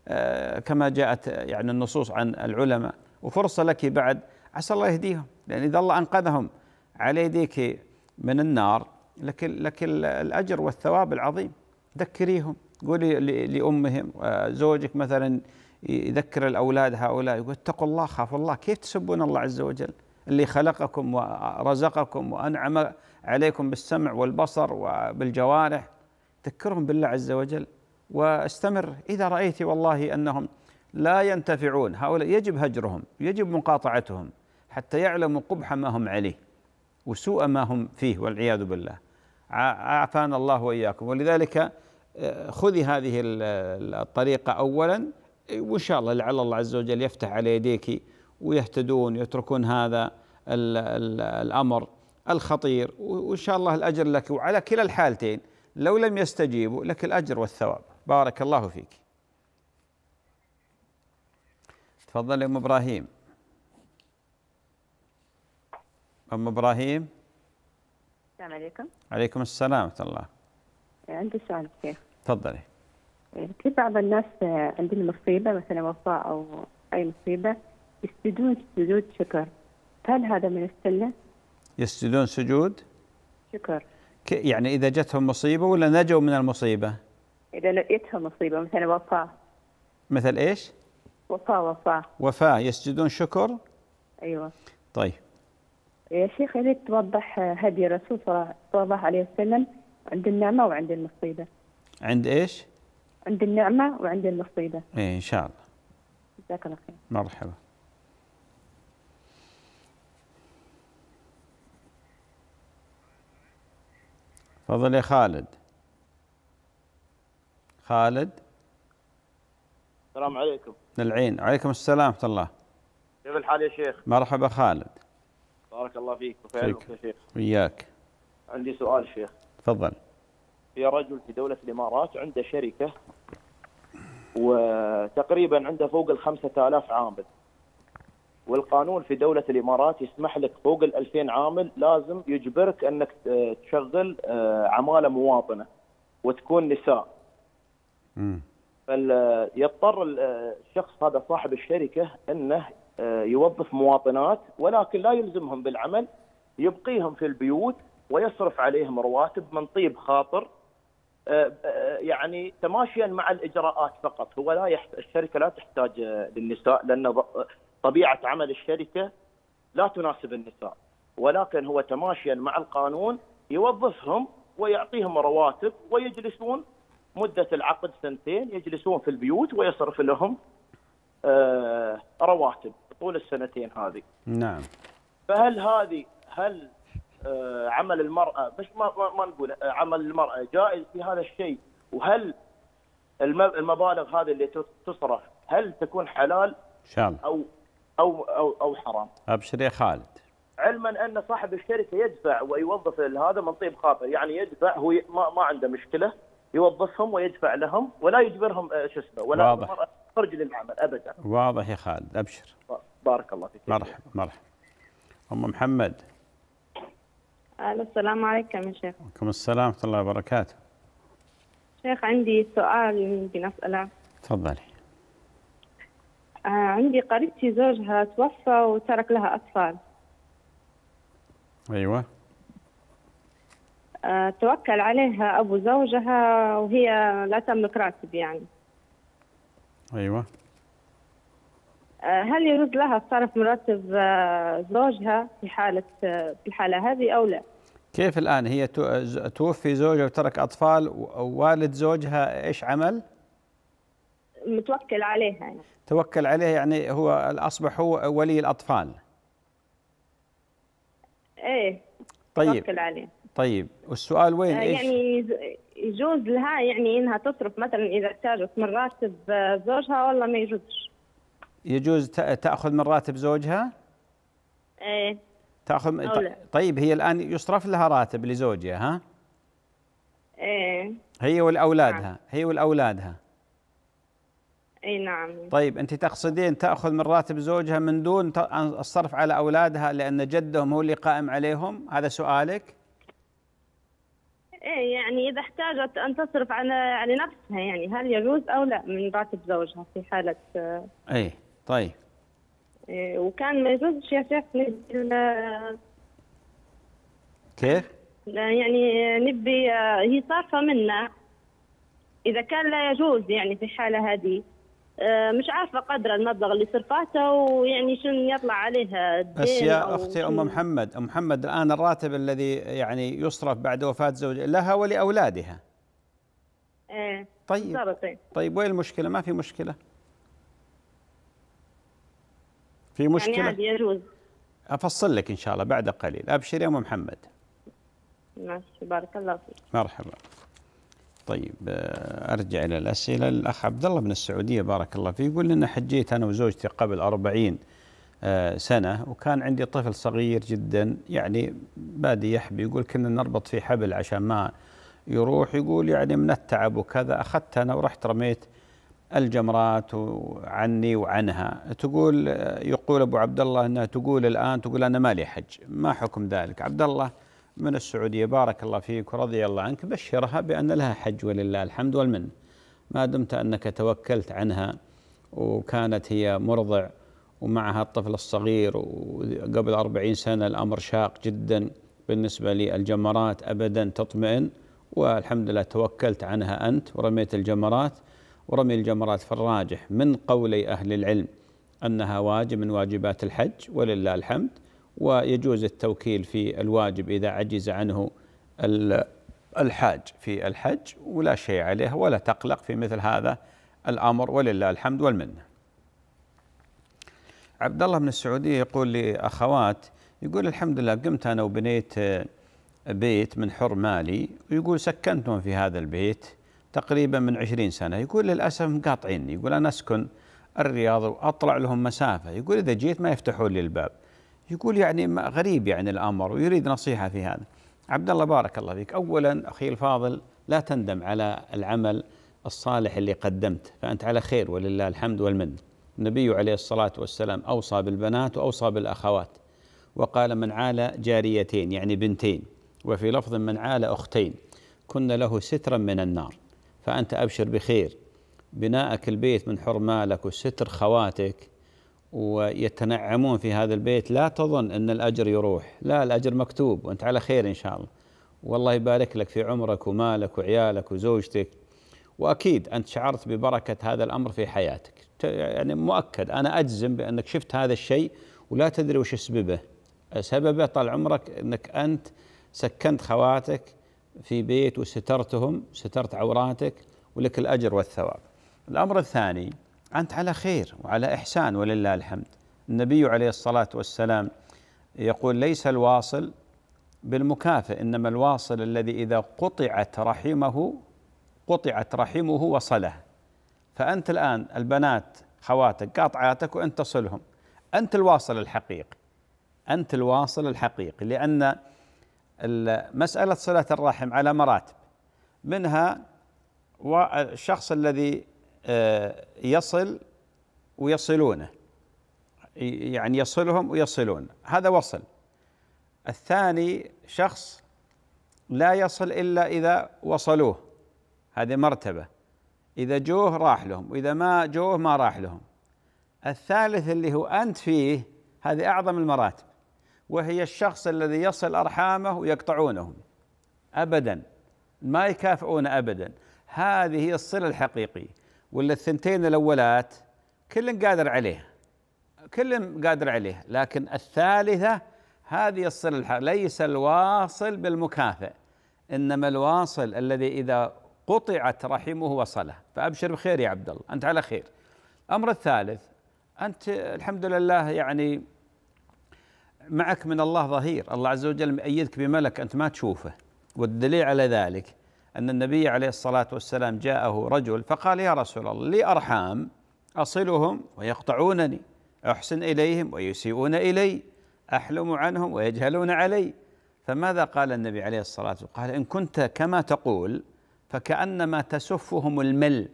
آه، كما جاءت يعني النصوص عن العلماء وفرصة لك بعد عسى الله يهديهم لأن إذا الله أنقذهم على يديك من النار لك لك الاجر والثواب العظيم ذكريهم قولي لامهم آه، زوجك مثلا يذكر الاولاد هؤلاء يقول اتقوا الله خافوا الله كيف تسبون الله عز وجل اللي خلقكم ورزقكم وانعم عليكم بالسمع والبصر وبالجوارح ذكرهم بالله عز وجل واستمر اذا رايت والله انهم لا ينتفعون هؤلاء يجب هجرهم يجب مقاطعتهم حتى يعلموا قبح ما هم عليه وسوء ما هم فيه والعياذ بالله عافانا الله واياكم ولذلك آه، خذي هذه الطريقه اولا وان شاء الله لعل الله عز وجل يفتح على يديك ويهتدون ويتركون هذا الـ الـ الامر الخطير وان شاء الله الاجر لك وعلى كلا الحالتين لو لم يستجيبوا لك الاجر والثواب بارك الله فيك تفضل يا ام ابراهيم ام ابراهيم السلام عليكم. عليكم السلام ورحمة الله. عندي سؤال كيف؟ تفضلي. إيه، في بعض الناس عندهم مصيبة مثلا وفاة أو أي مصيبة يسجدون سجود شكر هل هذا من السنة؟ يسجدون سجود؟ شكر يعني إذا جتهم مصيبة ولا نجوا من المصيبة؟ إذا لقيتهم مصيبة مثلا وفاة مثل إيش؟ وفاة وفاة وفاة يسجدون شكر؟ أيوه طيب يا شيخ ريت توضح هدي الرسول صلى الله عليه وسلم عند النعمة وعند المصيبة عند إيش؟ عند النعمة وعند المصيبة إيه إن شاء الله جزاك الله خير مرحبا تفضل يا خالد خالد السلام عليكم العين عليكم السلام ورحمة الله كيف الحال يا شيخ؟ مرحبا خالد بارك الله فيك وفعلك يا شيخ وياك عندي سؤال شيخ تفضل في رجل في دولة الإمارات عنده شركة وتقريبا عنده فوق ال 5000 عامل والقانون في دولة الإمارات يسمح لك فوق ال 2000 عامل لازم يجبرك أنك تشغل آه، عمالة مواطنة وتكون نساء فيضطر آه، الشخص هذا صاحب الشركة أنه آه، يوظف مواطنات ولكن لا يلزمهم بالعمل يبقيهم في البيوت ويصرف عليهم رواتب من طيب خاطر آه، آه، يعني تماشيا مع الاجراءات فقط هو لا يحت... الشركه لا تحتاج للنساء لان طبيعه عمل الشركه لا تناسب النساء ولكن هو تماشيا مع القانون يوظفهم ويعطيهم رواتب ويجلسون مده العقد سنتين يجلسون في البيوت ويصرف لهم رواتب طول السنتين هذه نعم فهل هذه هل آه، عمل المرأة مش ما, ما نقول آه، عمل المرأة جائز في هذا الشيء وهل المبالغ هذه اللي تصرف هل تكون حلال إن شاء الله أو أو أو, أو حرام أبشر يا خالد علما أن صاحب الشركة يدفع ويوظف هذا من طيب خاطر يعني يدفع هو ما, ما عنده مشكلة يوظفهم ويدفع لهم ولا يجبرهم آه، شو اسمه ولا واضح. تخرج للعمل أبدا واضح يا خالد أبشر واضح. بارك الله فيك مرحبا مرحبا ام محمد الو السلام عليكم يا شيخ وعليكم السلام ورحمه الله وبركاته شيخ عندي سؤال يمكن اساله تفضلي آه عندي قريبتي زوجها توفى وترك لها اطفال ايوه آه توكل عليها ابو زوجها وهي لا تملك راتب يعني ايوه آه، هل يجوز لها الصرف مرتب آه، زوجها في حالة آه، في الحالة هذه أو لا؟ كيف الآن هي توفي زوجها وترك أطفال ووالد زوجها إيش عمل؟ متوكل عليها يعني. توكل عليها يعني هو أصبح هو ولي الأطفال إيه طيب متوكل عليه طيب والسؤال وين يعني إيش؟ يعني يجوز لها يعني إنها تصرف مثلا إذا احتاجت من راتب زوجها والله ما يجوزش يجوز تاخذ من راتب زوجها؟ ايه تاخذ من... لا. طيب هي الان يصرف لها راتب لزوجها ها؟ ايه هي والاولادها نعم. هي والاولادها اي نعم طيب انت تقصدين تاخذ من راتب زوجها من دون الصرف على اولادها لان جدهم هو اللي قائم عليهم هذا سؤالك؟ ايه يعني اذا احتاجت ان تصرف على على نفسها يعني هل يجوز او لا من راتب زوجها في حاله آه، ايه طيب إيه، وكان ما يجوزش يا شيخ نبي كيف؟ يعني نبي آه، هي صارفة منا إذا كان لا يجوز يعني في الحالة هذه آه، مش عارفة قدر المبلغ اللي صرفاته ويعني شنو يطلع عليها بس يا أختي أم محمد أم محمد الآن الراتب الذي يعني يصرف بعد وفاة زوجها لها ولأولادها ايه طيب طيب وين المشكلة ما في مشكلة في يعني مشكله يعني يجوز افصل لك ان شاء الله بعد قليل ابشر يا ام محمد ماشي بارك الله فيك مرحبا طيب آه، ارجع الى الاسئله الاخ عبد الله من السعوديه بارك الله فيه يقول لنا حجيت انا وزوجتي قبل 40 آه، سنه وكان عندي طفل صغير جدا يعني بادي يحبي يقول كنا نربط في حبل عشان ما يروح يقول يعني من التعب وكذا اخذت انا ورحت رميت الجمرات عني وعنها تقول يقول ابو عبد الله انها تقول الان تقول انا مالي حج ما حكم ذلك عبد الله من السعوديه بارك الله فيك ورضي الله عنك بشرها بان لها حج ولله الحمد والمن ما دمت انك توكلت عنها وكانت هي مرضع ومعها الطفل الصغير وقبل أربعين سنة الأمر شاق جدا بالنسبة للجمرات أبدا تطمئن والحمد لله توكلت عنها أنت ورميت الجمرات ورمي الجمرات فالراجح من قولي أهل العلم أنها واجب من واجبات الحج ولله الحمد ويجوز التوكيل في الواجب إذا عجز عنه الحاج في الحج ولا شيء عليه ولا تقلق في مثل هذا الأمر ولله الحمد والمنة عبد الله من السعودية يقول لي أخوات يقول الحمد لله قمت أنا وبنيت بيت من حر مالي ويقول سكنتهم في هذا البيت تقريبا من 20 سنة يقول للأسف مقاطعيني يقول أنا أسكن الرياض وأطلع لهم مسافة يقول إذا جيت ما يفتحون لي الباب يقول يعني غريب يعني الأمر ويريد نصيحة في هذا عبد الله بارك الله فيك أولا أخي الفاضل لا تندم على العمل الصالح اللي قدمت فأنت على خير ولله الحمد والمن النبي عليه الصلاة والسلام أوصى بالبنات وأوصى بالأخوات وقال من عال جاريتين يعني بنتين وفي لفظ من عال أختين كن له سترا من النار فأنت أبشر بخير بناءك البيت من حرمالك وستر خواتك ويتنعمون في هذا البيت لا تظن أن الأجر يروح لا الأجر مكتوب وأنت على خير إن شاء الله والله يبارك لك في عمرك ومالك وعيالك وزوجتك وأكيد أنت شعرت ببركة هذا الأمر في حياتك يعني مؤكد أنا أجزم بأنك شفت هذا الشيء ولا تدري وش سببه سببه طال عمرك أنك أنت سكنت خواتك في بيت وسترتهم سترت عوراتك ولك الأجر والثواب الأمر الثاني أنت على خير وعلى إحسان ولله الحمد النبي عليه الصلاة والسلام يقول ليس الواصل بالمكافئ إنما الواصل الذي إذا قطعت رحمه قطعت رحمه وصله فأنت الآن البنات خواتك قاطعاتك وأنت تصلهم أنت الواصل الحقيقي أنت الواصل الحقيقي لأن مسألة صلة الرحم على مراتب منها الشخص الذي آه، يصل ويصلونه يعني يصلهم ويصلون هذا وصل الثاني شخص لا يصل إلا إذا وصلوه هذه مرتبة إذا جوه راح لهم وإذا ما جوه ما راح لهم الثالث اللي هو أنت فيه هذه أعظم المراتب وهي الشخص الذي يصل أرحامه ويقطعونهم أبدا ما يكافئون أبدا هذه هي الصلة الحقيقية ولا الثنتين الأولات كل قادر عليه كل قادر عليه لكن الثالثة هذه الصلة الحقيقية ليس الواصل بالمكافئ إنما الواصل الذي إذا قطعت رحمه وصله فأبشر بخير يا عبد الله أنت على خير الامر الثالث أنت الحمد لله يعني معك من الله ظهير الله عز وجل مؤيدك بملك أنت ما تشوفه والدليل على ذلك أن النبي عليه الصلاة والسلام جاءه رجل فقال يا رسول الله لي أرحام أصلهم ويقطعونني أحسن إليهم ويسيئون إلي أحلم عنهم ويجهلون علي فماذا قال النبي عليه الصلاة والسلام قال إن كنت كما تقول فكأنما تسفهم المل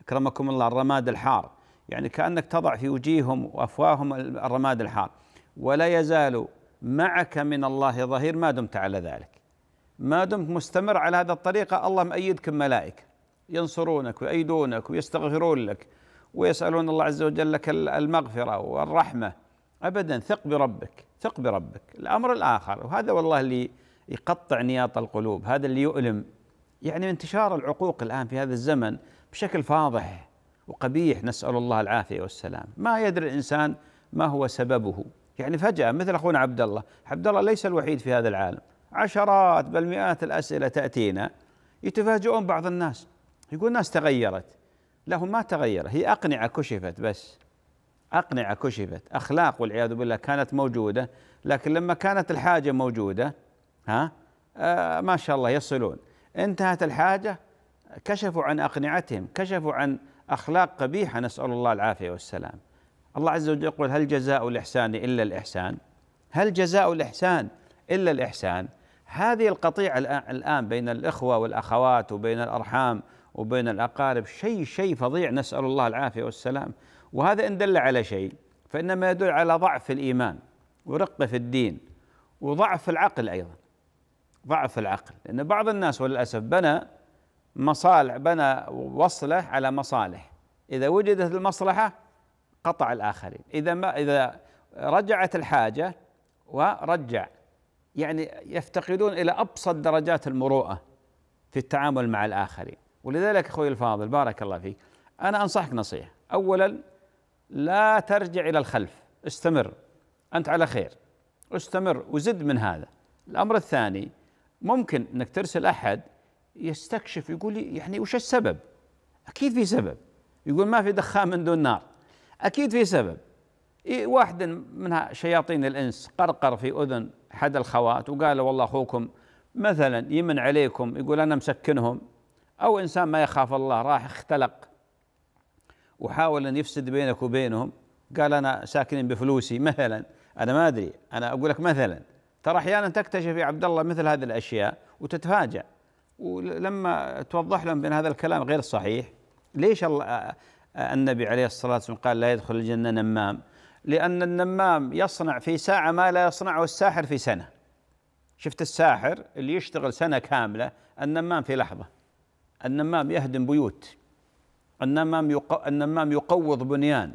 أكرمكم الله الرماد الحار يعني كأنك تضع في وجيههم وأفواههم الرماد الحار ولا يزال معك من الله ظهير ما دمت على ذلك ما دمت مستمر على هذا الطريقة الله مأيدك ملائكة ينصرونك ويأيدونك ويستغفرون لك ويسألون الله عز وجل لك المغفرة والرحمة أبدا ثق بربك ثق بربك الأمر الآخر وهذا والله اللي يقطع نياط القلوب هذا اللي يؤلم يعني انتشار العقوق الآن في هذا الزمن بشكل فاضح وقبيح نسأل الله العافية والسلام ما يدري الإنسان ما هو سببه يعني فجأة مثل أخونا عبد الله عبد الله ليس الوحيد في هذا العالم عشرات بل مئات الأسئلة تأتينا يتفاجئون بعض الناس يقول الناس تغيرت لهم ما تغير هي أقنعة كشفت بس أقنعة كشفت أخلاق والعياذ بالله كانت موجودة لكن لما كانت الحاجة موجودة ها آه ما شاء الله يصلون انتهت الحاجة كشفوا عن أقنعتهم كشفوا عن أخلاق قبيحة نسأل الله العافية والسلام الله عز وجل يقول هل جزاء الإحسان إلا الإحسان هل جزاء الإحسان إلا الإحسان هذه القطيعة الآن بين الإخوة والأخوات وبين الأرحام وبين الأقارب شيء شيء فظيع نسأل الله العافية والسلام وهذا إن دل على شيء فإنما يدل على ضعف الإيمان ورقة في الدين وضعف العقل أيضا ضعف العقل لأن بعض الناس وللأسف بنى مصالح بنى وصله على مصالح إذا وجدت المصلحة قطع الآخرين إذا ما إذا رجعت الحاجة ورجع يعني يفتقدون إلى أبسط درجات المروءة في التعامل مع الآخرين ولذلك أخوي الفاضل بارك الله فيك أنا أنصحك نصيحة أولا لا ترجع إلى الخلف استمر أنت على خير استمر وزد من هذا الأمر الثاني ممكن أنك ترسل أحد يستكشف يقول لي يعني وش السبب أكيد في سبب يقول ما في دخان من دون نار أكيد في سبب واحد من شياطين الإنس قرقر في أذن أحد الخوات وقال والله أخوكم مثلا يمن عليكم يقول أنا مسكنهم أو إنسان ما يخاف الله راح اختلق وحاول أن يفسد بينك وبينهم قال أنا ساكنين بفلوسي مثلا أنا ما أدري أنا أقول لك مثلا ترى أحيانا تكتشف يا عبد الله مثل هذه الأشياء وتتفاجأ ولما توضح لهم بأن هذا الكلام غير صحيح ليش الله النبي عليه الصلاة والسلام قال لا يدخل الجنة نمام لأن النمام يصنع في ساعة ما لا يصنعه الساحر في سنة شفت الساحر اللي يشتغل سنة كاملة النمام في لحظة النمام يهدم بيوت النمام يقو النمام يقوض بنيان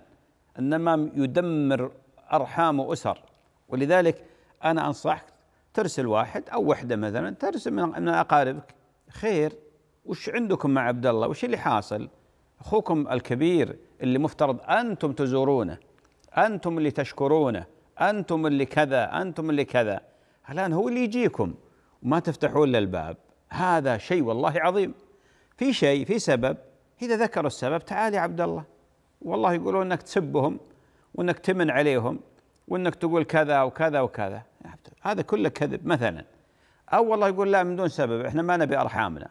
النمام يدمر أرحام وأسر ولذلك أنا أنصحك ترسل واحد أو وحدة مثلا ترسل من أقاربك خير وش عندكم مع عبد الله وش اللي حاصل أخوكم الكبير اللي مفترض أنتم تزورونه أنتم اللي تشكرونه أنتم اللي كذا أنتم اللي كذا الآن هو اللي يجيكم وما تفتحون له الباب هذا شيء والله عظيم في شيء في سبب إذا ذكروا السبب تعال يا عبد الله والله يقولون أنك تسبهم وأنك تمن عليهم وأنك تقول كذا وكذا وكذا هذا كله كذب مثلا أو والله يقول لا من دون سبب إحنا ما نبي أرحامنا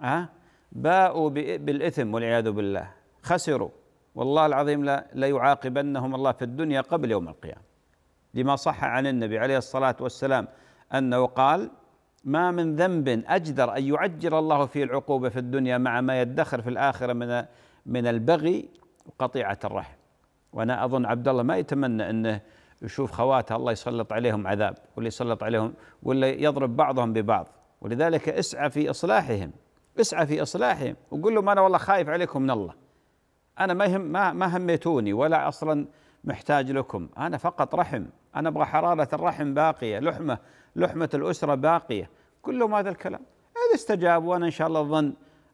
أه؟ باءوا بالإثم والعياذ بالله خسروا والله العظيم لا, يعاقبنهم الله في الدنيا قبل يوم القيامة لما صح عن النبي عليه الصلاة والسلام أنه قال ما من ذنب أجدر أن يعجل الله فيه العقوبة في الدنيا مع ما يدخر في الآخرة من من البغي وقطيعة الرحم وأنا أظن عبد الله ما يتمنى أنه يشوف خواته الله يسلط عليهم عذاب ولا يسلط عليهم ولا يضرب بعضهم ببعض ولذلك اسعى في إصلاحهم اسعى في اصلاحهم وقول لهم انا والله خايف عليكم من الله انا ما هم ما, ما هميتوني ولا اصلا محتاج لكم انا فقط رحم انا ابغى حراره الرحم باقيه لحمه لحمه الاسره باقيه كلهم هذا الكلام اذا استجابوا وانا ان شاء الله الظن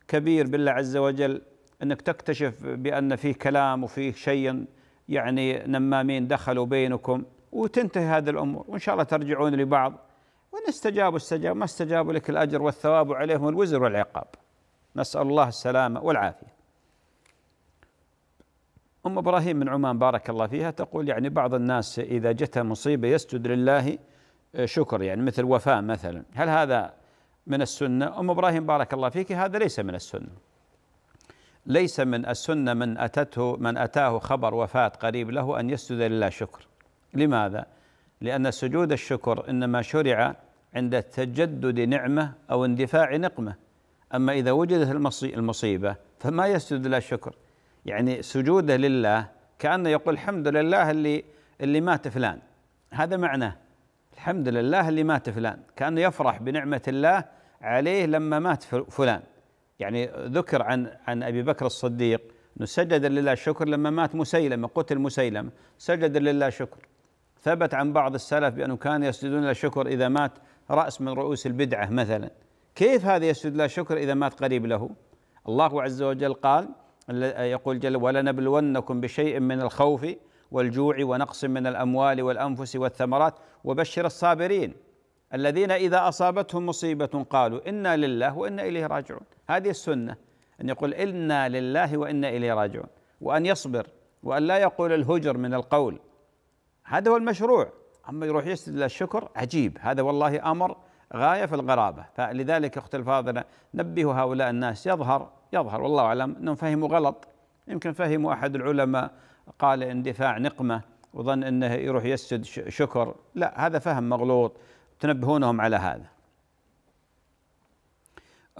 كبير بالله عز وجل انك تكتشف بان فيه كلام وفيه شيء يعني نمامين دخلوا بينكم وتنتهي هذه الامور وان شاء الله ترجعون لبعض وإن استجابوا استجابوا ما استجابوا لك الأجر والثواب عليهم الوزر والعقاب نسأل الله السلامة والعافية أم إبراهيم من عمان بارك الله فيها تقول يعني بعض الناس إذا جتها مصيبة يسجد لله آه، شكر يعني مثل وفاة مثلا هل هذا من السنة أم إبراهيم بارك الله فيك هذا ليس من السنة ليس من السنة من أتته من أتاه خبر وفاة قريب له أن يسجد لله شكر لماذا؟ لأن سجود الشكر إنما شرع عند تجدد نعمة أو اندفاع نقمة أما إذا وجدت المصيبة فما يسجد لا شكر يعني سجوده لله كأنه يقول الحمد لله اللي اللي مات فلان هذا معناه الحمد لله اللي مات فلان كأنه يفرح بنعمة الله عليه لما مات فلان يعني ذكر عن عن أبي بكر الصديق أنه سجد لله الشكر لما مات مسيلمة قتل مسيلمة سجد لله الشكر ثبت عن بعض السلف بأنه كان يسجدون لله الشكر إذا مات رأس من رؤوس البدعة مثلا كيف هذا يسجد له شكر إذا مات قريب له الله عز وجل قال يقول جل ولنبلونكم بشيء من الخوف والجوع ونقص من الأموال والأنفس والثمرات وبشر الصابرين الذين إذا أصابتهم مصيبة قالوا إنا لله وإنا إليه راجعون هذه السنة أن يقول إنا لله وإنا إليه راجعون وأن يصبر وأن لا يقول الهجر من القول هذا هو المشروع أما يروح يسجد للشكر عجيب هذا والله أمر غاية في الغرابة فلذلك اختي الفاضلة نبهوا هؤلاء الناس يظهر يظهر والله أعلم أنهم فهموا غلط يمكن فهموا أحد العلماء قال اندفاع نقمة وظن أنه يروح يسجد شكر لا هذا فهم مغلوط تنبهونهم على هذا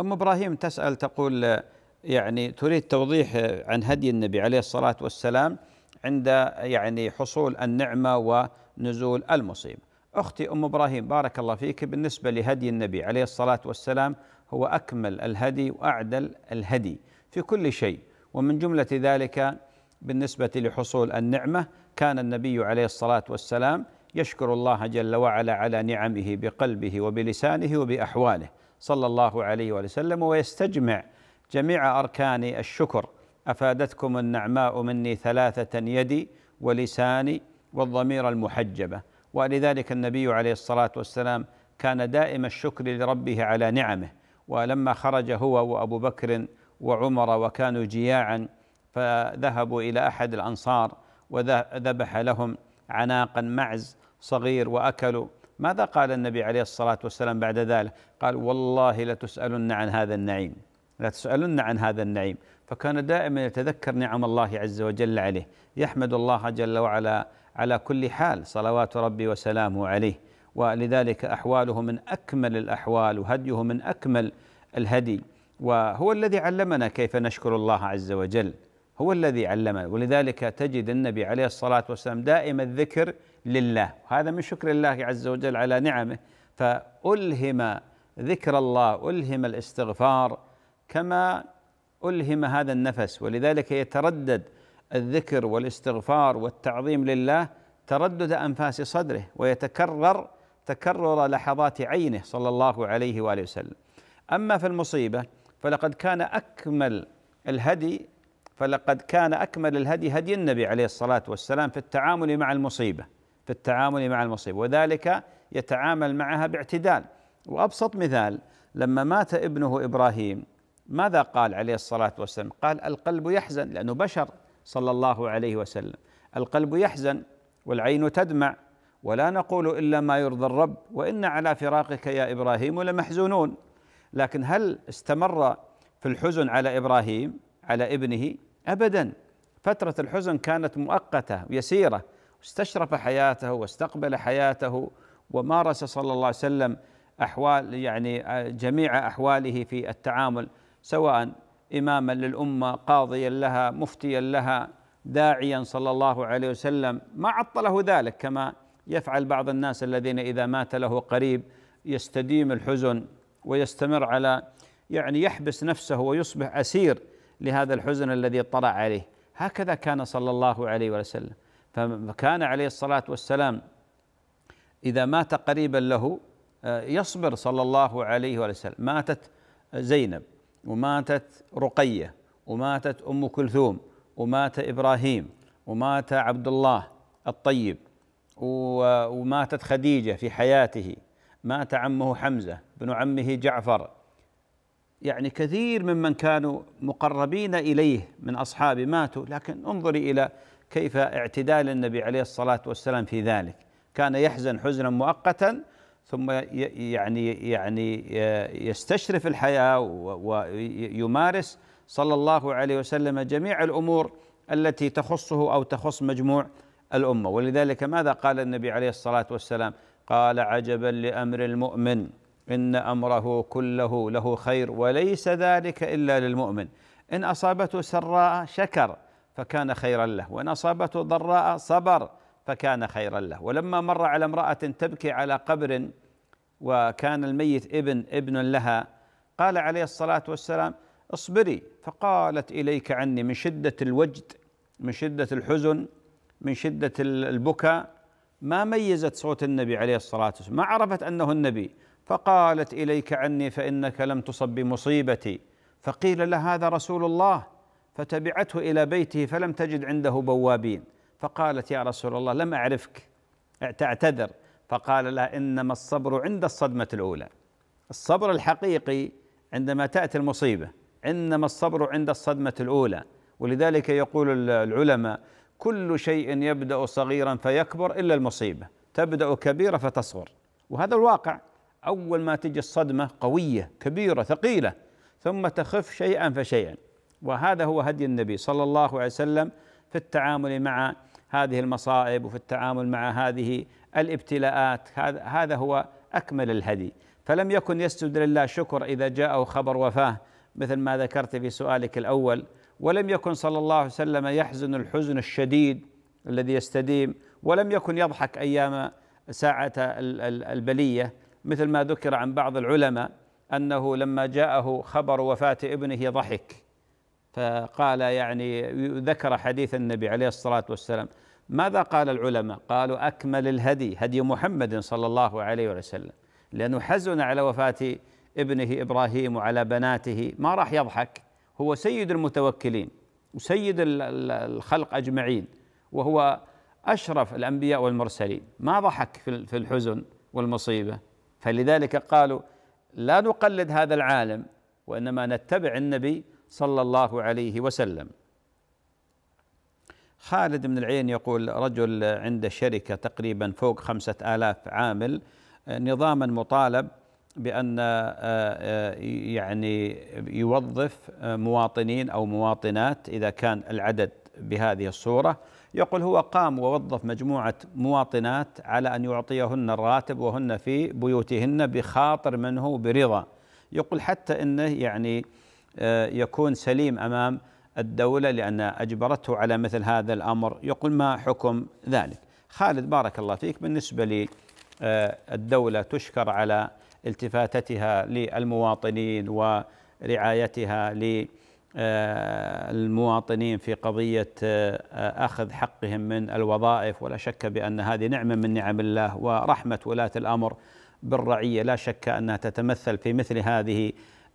أم إبراهيم تسأل تقول يعني تريد توضيح عن هدي النبي عليه الصلاة والسلام عند يعني حصول النعمة و نزول المصيبة أختي أم إبراهيم بارك الله فيك بالنسبة لهدي النبي عليه الصلاة والسلام هو أكمل الهدي وأعدل الهدي في كل شيء ومن جملة ذلك بالنسبة لحصول النعمة كان النبي عليه الصلاة والسلام يشكر الله جل وعلا على نعمه بقلبه وبلسانه وبأحواله صلى الله عليه وسلم ويستجمع جميع أركان الشكر أفادتكم النعماء مني ثلاثة يدي ولساني والضمير المحجبه ولذلك النبي عليه الصلاه والسلام كان دائم الشكر لربه على نعمه ولما خرج هو وابو بكر وعمر وكانوا جياعا فذهبوا الى احد الانصار وذبح لهم عناقا معز صغير واكلوا ماذا قال النبي عليه الصلاه والسلام بعد ذلك؟ قال والله لتسالن عن هذا النعيم لتسالن عن هذا النعيم فكان دائما يتذكر نعم الله عز وجل عليه يحمد الله جل وعلا على كل حال صلوات ربي وسلامه عليه ولذلك احواله من اكمل الاحوال وهديه من اكمل الهدي وهو الذي علمنا كيف نشكر الله عز وجل هو الذي علمنا ولذلك تجد النبي عليه الصلاه والسلام دائم الذكر لله هذا من شكر الله عز وجل على نعمه فالهم ذكر الله الهم الاستغفار كما الهم هذا النفس ولذلك يتردد الذكر والاستغفار والتعظيم لله تردد انفاس صدره ويتكرر تكرر لحظات عينه صلى الله عليه واله وسلم. اما في المصيبه فلقد كان اكمل الهدي فلقد كان اكمل الهدي هدي النبي عليه الصلاه والسلام في التعامل مع المصيبه في التعامل مع المصيبه وذلك يتعامل معها باعتدال وابسط مثال لما مات ابنه ابراهيم ماذا قال عليه الصلاه والسلام؟ قال القلب يحزن لانه بشر صلى الله عليه وسلم القلب يحزن والعين تدمع ولا نقول الا ما يرضى الرب وان على فراقك يا ابراهيم لمحزونون لكن هل استمر في الحزن على ابراهيم على ابنه ابدا فتره الحزن كانت مؤقته يسيره استشرف حياته واستقبل حياته ومارس صلى الله عليه وسلم احوال يعني جميع احواله في التعامل سواء إماما للأمة قاضيا لها مفتيا لها داعيا صلى الله عليه وسلم ما عطله ذلك كما يفعل بعض الناس الذين إذا مات له قريب يستديم الحزن ويستمر على يعني يحبس نفسه ويصبح أسير لهذا الحزن الذي طرأ عليه هكذا كان صلى الله عليه وسلم فكان عليه الصلاة والسلام إذا مات قريبا له آه، يصبر صلى الله عليه وسلم ماتت زينب وماتت رقية وماتت أم كلثوم ومات إبراهيم ومات عبد الله الطيب وماتت خديجة في حياته مات عمه حمزة بن عمه جعفر يعني كثير ممن كانوا مقربين إليه من أصحابه ماتوا لكن انظري إلى كيف اعتدال النبي عليه الصلاة والسلام في ذلك كان يحزن حزنا مؤقتا ثم يعني يعني يستشرف الحياه ويمارس صلى الله عليه وسلم جميع الامور التي تخصه او تخص مجموع الامه ولذلك ماذا قال النبي عليه الصلاه والسلام قال عجبا لامر المؤمن ان امره كله له خير وليس ذلك الا للمؤمن ان اصابته سراء شكر فكان خيرا له وان اصابته ضراء صبر فكان خيرا له ولما مر على امرأة تبكي على قبر وكان الميت ابن ابن لها قال عليه الصلاة والسلام اصبري فقالت إليك عني من شدة الوجد من شدة الحزن من شدة البكاء ما ميزت صوت النبي عليه الصلاة والسلام ما عرفت أنه النبي فقالت إليك عني فإنك لم تصب بمصيبتي فقيل لها هذا رسول الله فتبعته إلى بيته فلم تجد عنده بوابين فقالت يا رسول الله لم أعرفك تعتذر فقال لها إنما الصبر عند الصدمة الأولى الصبر الحقيقي عندما تأتي المصيبة إنما الصبر عند الصدمة الأولى ولذلك يقول العلماء كل شيء يبدأ صغيرا فيكبر إلا المصيبة تبدأ كبيرة فتصغر وهذا الواقع أول ما تجي الصدمة قوية كبيرة ثقيلة ثم تخف شيئا فشيئا وهذا هو هدي النبي صلى الله عليه وسلم في التعامل مع هذه المصائب وفي التعامل مع هذه الابتلاءات هذا هو اكمل الهدي فلم يكن يسجد لله شكر اذا جاءه خبر وفاه مثل ما ذكرت في سؤالك الاول ولم يكن صلى الله عليه وسلم يحزن الحزن الشديد الذي يستديم ولم يكن يضحك ايام ساعه البليه مثل ما ذكر عن بعض العلماء انه لما جاءه خبر وفاه ابنه ضحك فقال يعني ذكر حديث النبي عليه الصلاة والسلام ماذا قال العلماء قالوا أكمل الهدي هدي محمد صلى الله عليه وسلم لأنه حزن على وفاة ابنه إبراهيم وعلى بناته ما راح يضحك هو سيد المتوكلين وسيد الخلق أجمعين وهو أشرف الأنبياء والمرسلين ما ضحك في الحزن والمصيبة فلذلك قالوا لا نقلد هذا العالم وإنما نتبع النبي صلى الله عليه وسلم خالد بن العين يقول رجل عنده شركة تقريبا فوق خمسة آلاف عامل نظاما مطالب بأن آه، آه، يعني يوظف مواطنين أو مواطنات إذا كان العدد بهذه الصورة يقول هو قام ووظف مجموعة مواطنات على أن يعطيهن الراتب وهن في بيوتهن بخاطر منه برضا يقول حتى أنه يعني آه، يكون سليم أمام الدولة لأن أجبرته على مثل هذا الأمر يقول ما حكم ذلك خالد بارك الله فيك بالنسبة للدولة آه، تشكر على التفاتتها للمواطنين ورعايتها للمواطنين آه، في قضية أخذ حقهم من الوظائف ولا شك بأن هذه نعمة من نعم الله ورحمة ولاة الأمر بالرعية لا شك أنها تتمثل في مثل هذه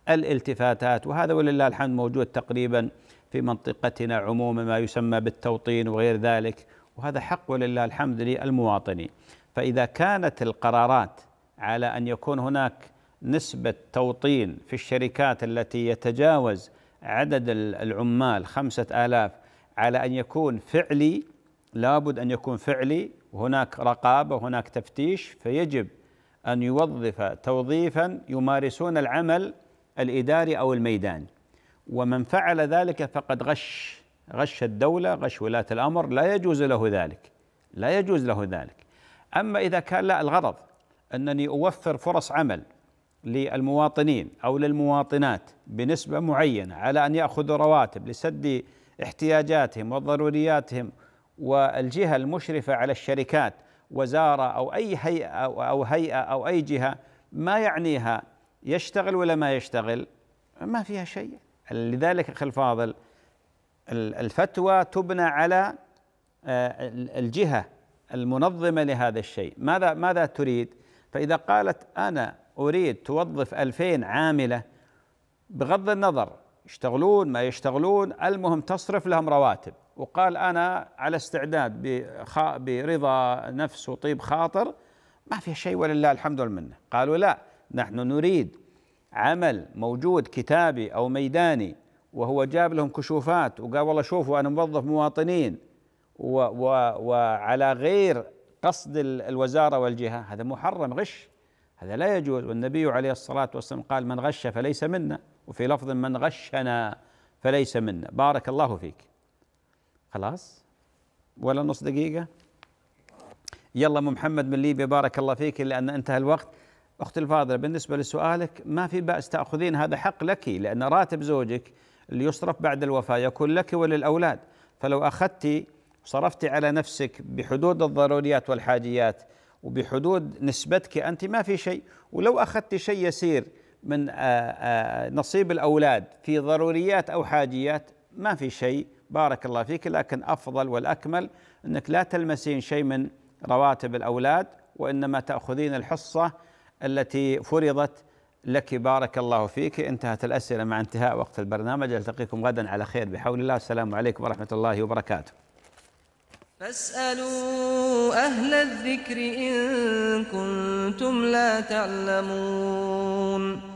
الالتفاتات وهذا ولله الحمد موجود تقريبا في منطقتنا عموما ما يسمى بالتوطين وغير ذلك وهذا حق ولله الحمد للمواطنين فإذا كانت القرارات على أن يكون هناك نسبة توطين في الشركات التي يتجاوز عدد العمال خمسة آلاف على أن يكون فعلي لابد أن يكون فعلي وهناك رقابة وهناك تفتيش فيجب أن يوظف توظيفا يمارسون العمل الإداري أو الميداني ومن فعل ذلك فقد غش غش الدولة غش ولاة الأمر لا يجوز له ذلك لا يجوز له ذلك أما إذا كان لا الغرض أنني أوفر فرص عمل للمواطنين أو للمواطنات بنسبة معينة على أن يأخذوا رواتب لسد احتياجاتهم وضرورياتهم والجهة المشرفة على الشركات وزارة أو أي هيئة أو هيئة أو أي جهة ما يعنيها يشتغل ولا ما يشتغل ما فيها شيء لذلك أخي الفاضل الفتوى تبنى على آه، الجهة المنظمة لهذا الشيء ماذا ماذا تريد فإذا قالت أنا أريد توظف ألفين عاملة بغض النظر يشتغلون ما يشتغلون المهم تصرف لهم رواتب وقال أنا على استعداد برضا نفس وطيب خاطر ما فيها شيء ولله الحمد والمنة قالوا لا نحن نريد عمل موجود كتابي أو ميداني وهو جاب لهم كشوفات وقال والله شوفوا أنا موظف مواطنين و و وعلى غير قصد الوزارة والجهة هذا محرم غش هذا لا يجوز والنبي عليه الصلاة والسلام قال من غش فليس منا وفي لفظ من غشنا فليس منا بارك الله فيك خلاص ولا نص دقيقة يلا أم محمد من ليبيا بارك الله فيك لأن انتهى الوقت أختي الفاضلة بالنسبة لسؤالك ما في بأس تأخذين هذا حق لك لأن راتب زوجك اللي يصرف بعد الوفاة يكون لك وللأولاد فلو أخذت صرفت على نفسك بحدود الضروريات والحاجيات وبحدود نسبتك أنت ما في شيء ولو أخذت شيء يسير من آه، آه، نصيب الأولاد في ضروريات أو حاجيات ما في شيء بارك الله فيك لكن أفضل والأكمل أنك لا تلمسين شيء من رواتب الأولاد وإنما تأخذين الحصة التي فرضت لك بارك الله فيك انتهت الأسئلة مع انتهاء وقت البرنامج ألتقيكم غدا على خير بحول الله السلام عليكم ورحمة الله وبركاته فاسألوا أهل الذكر إن كنتم لا تعلمون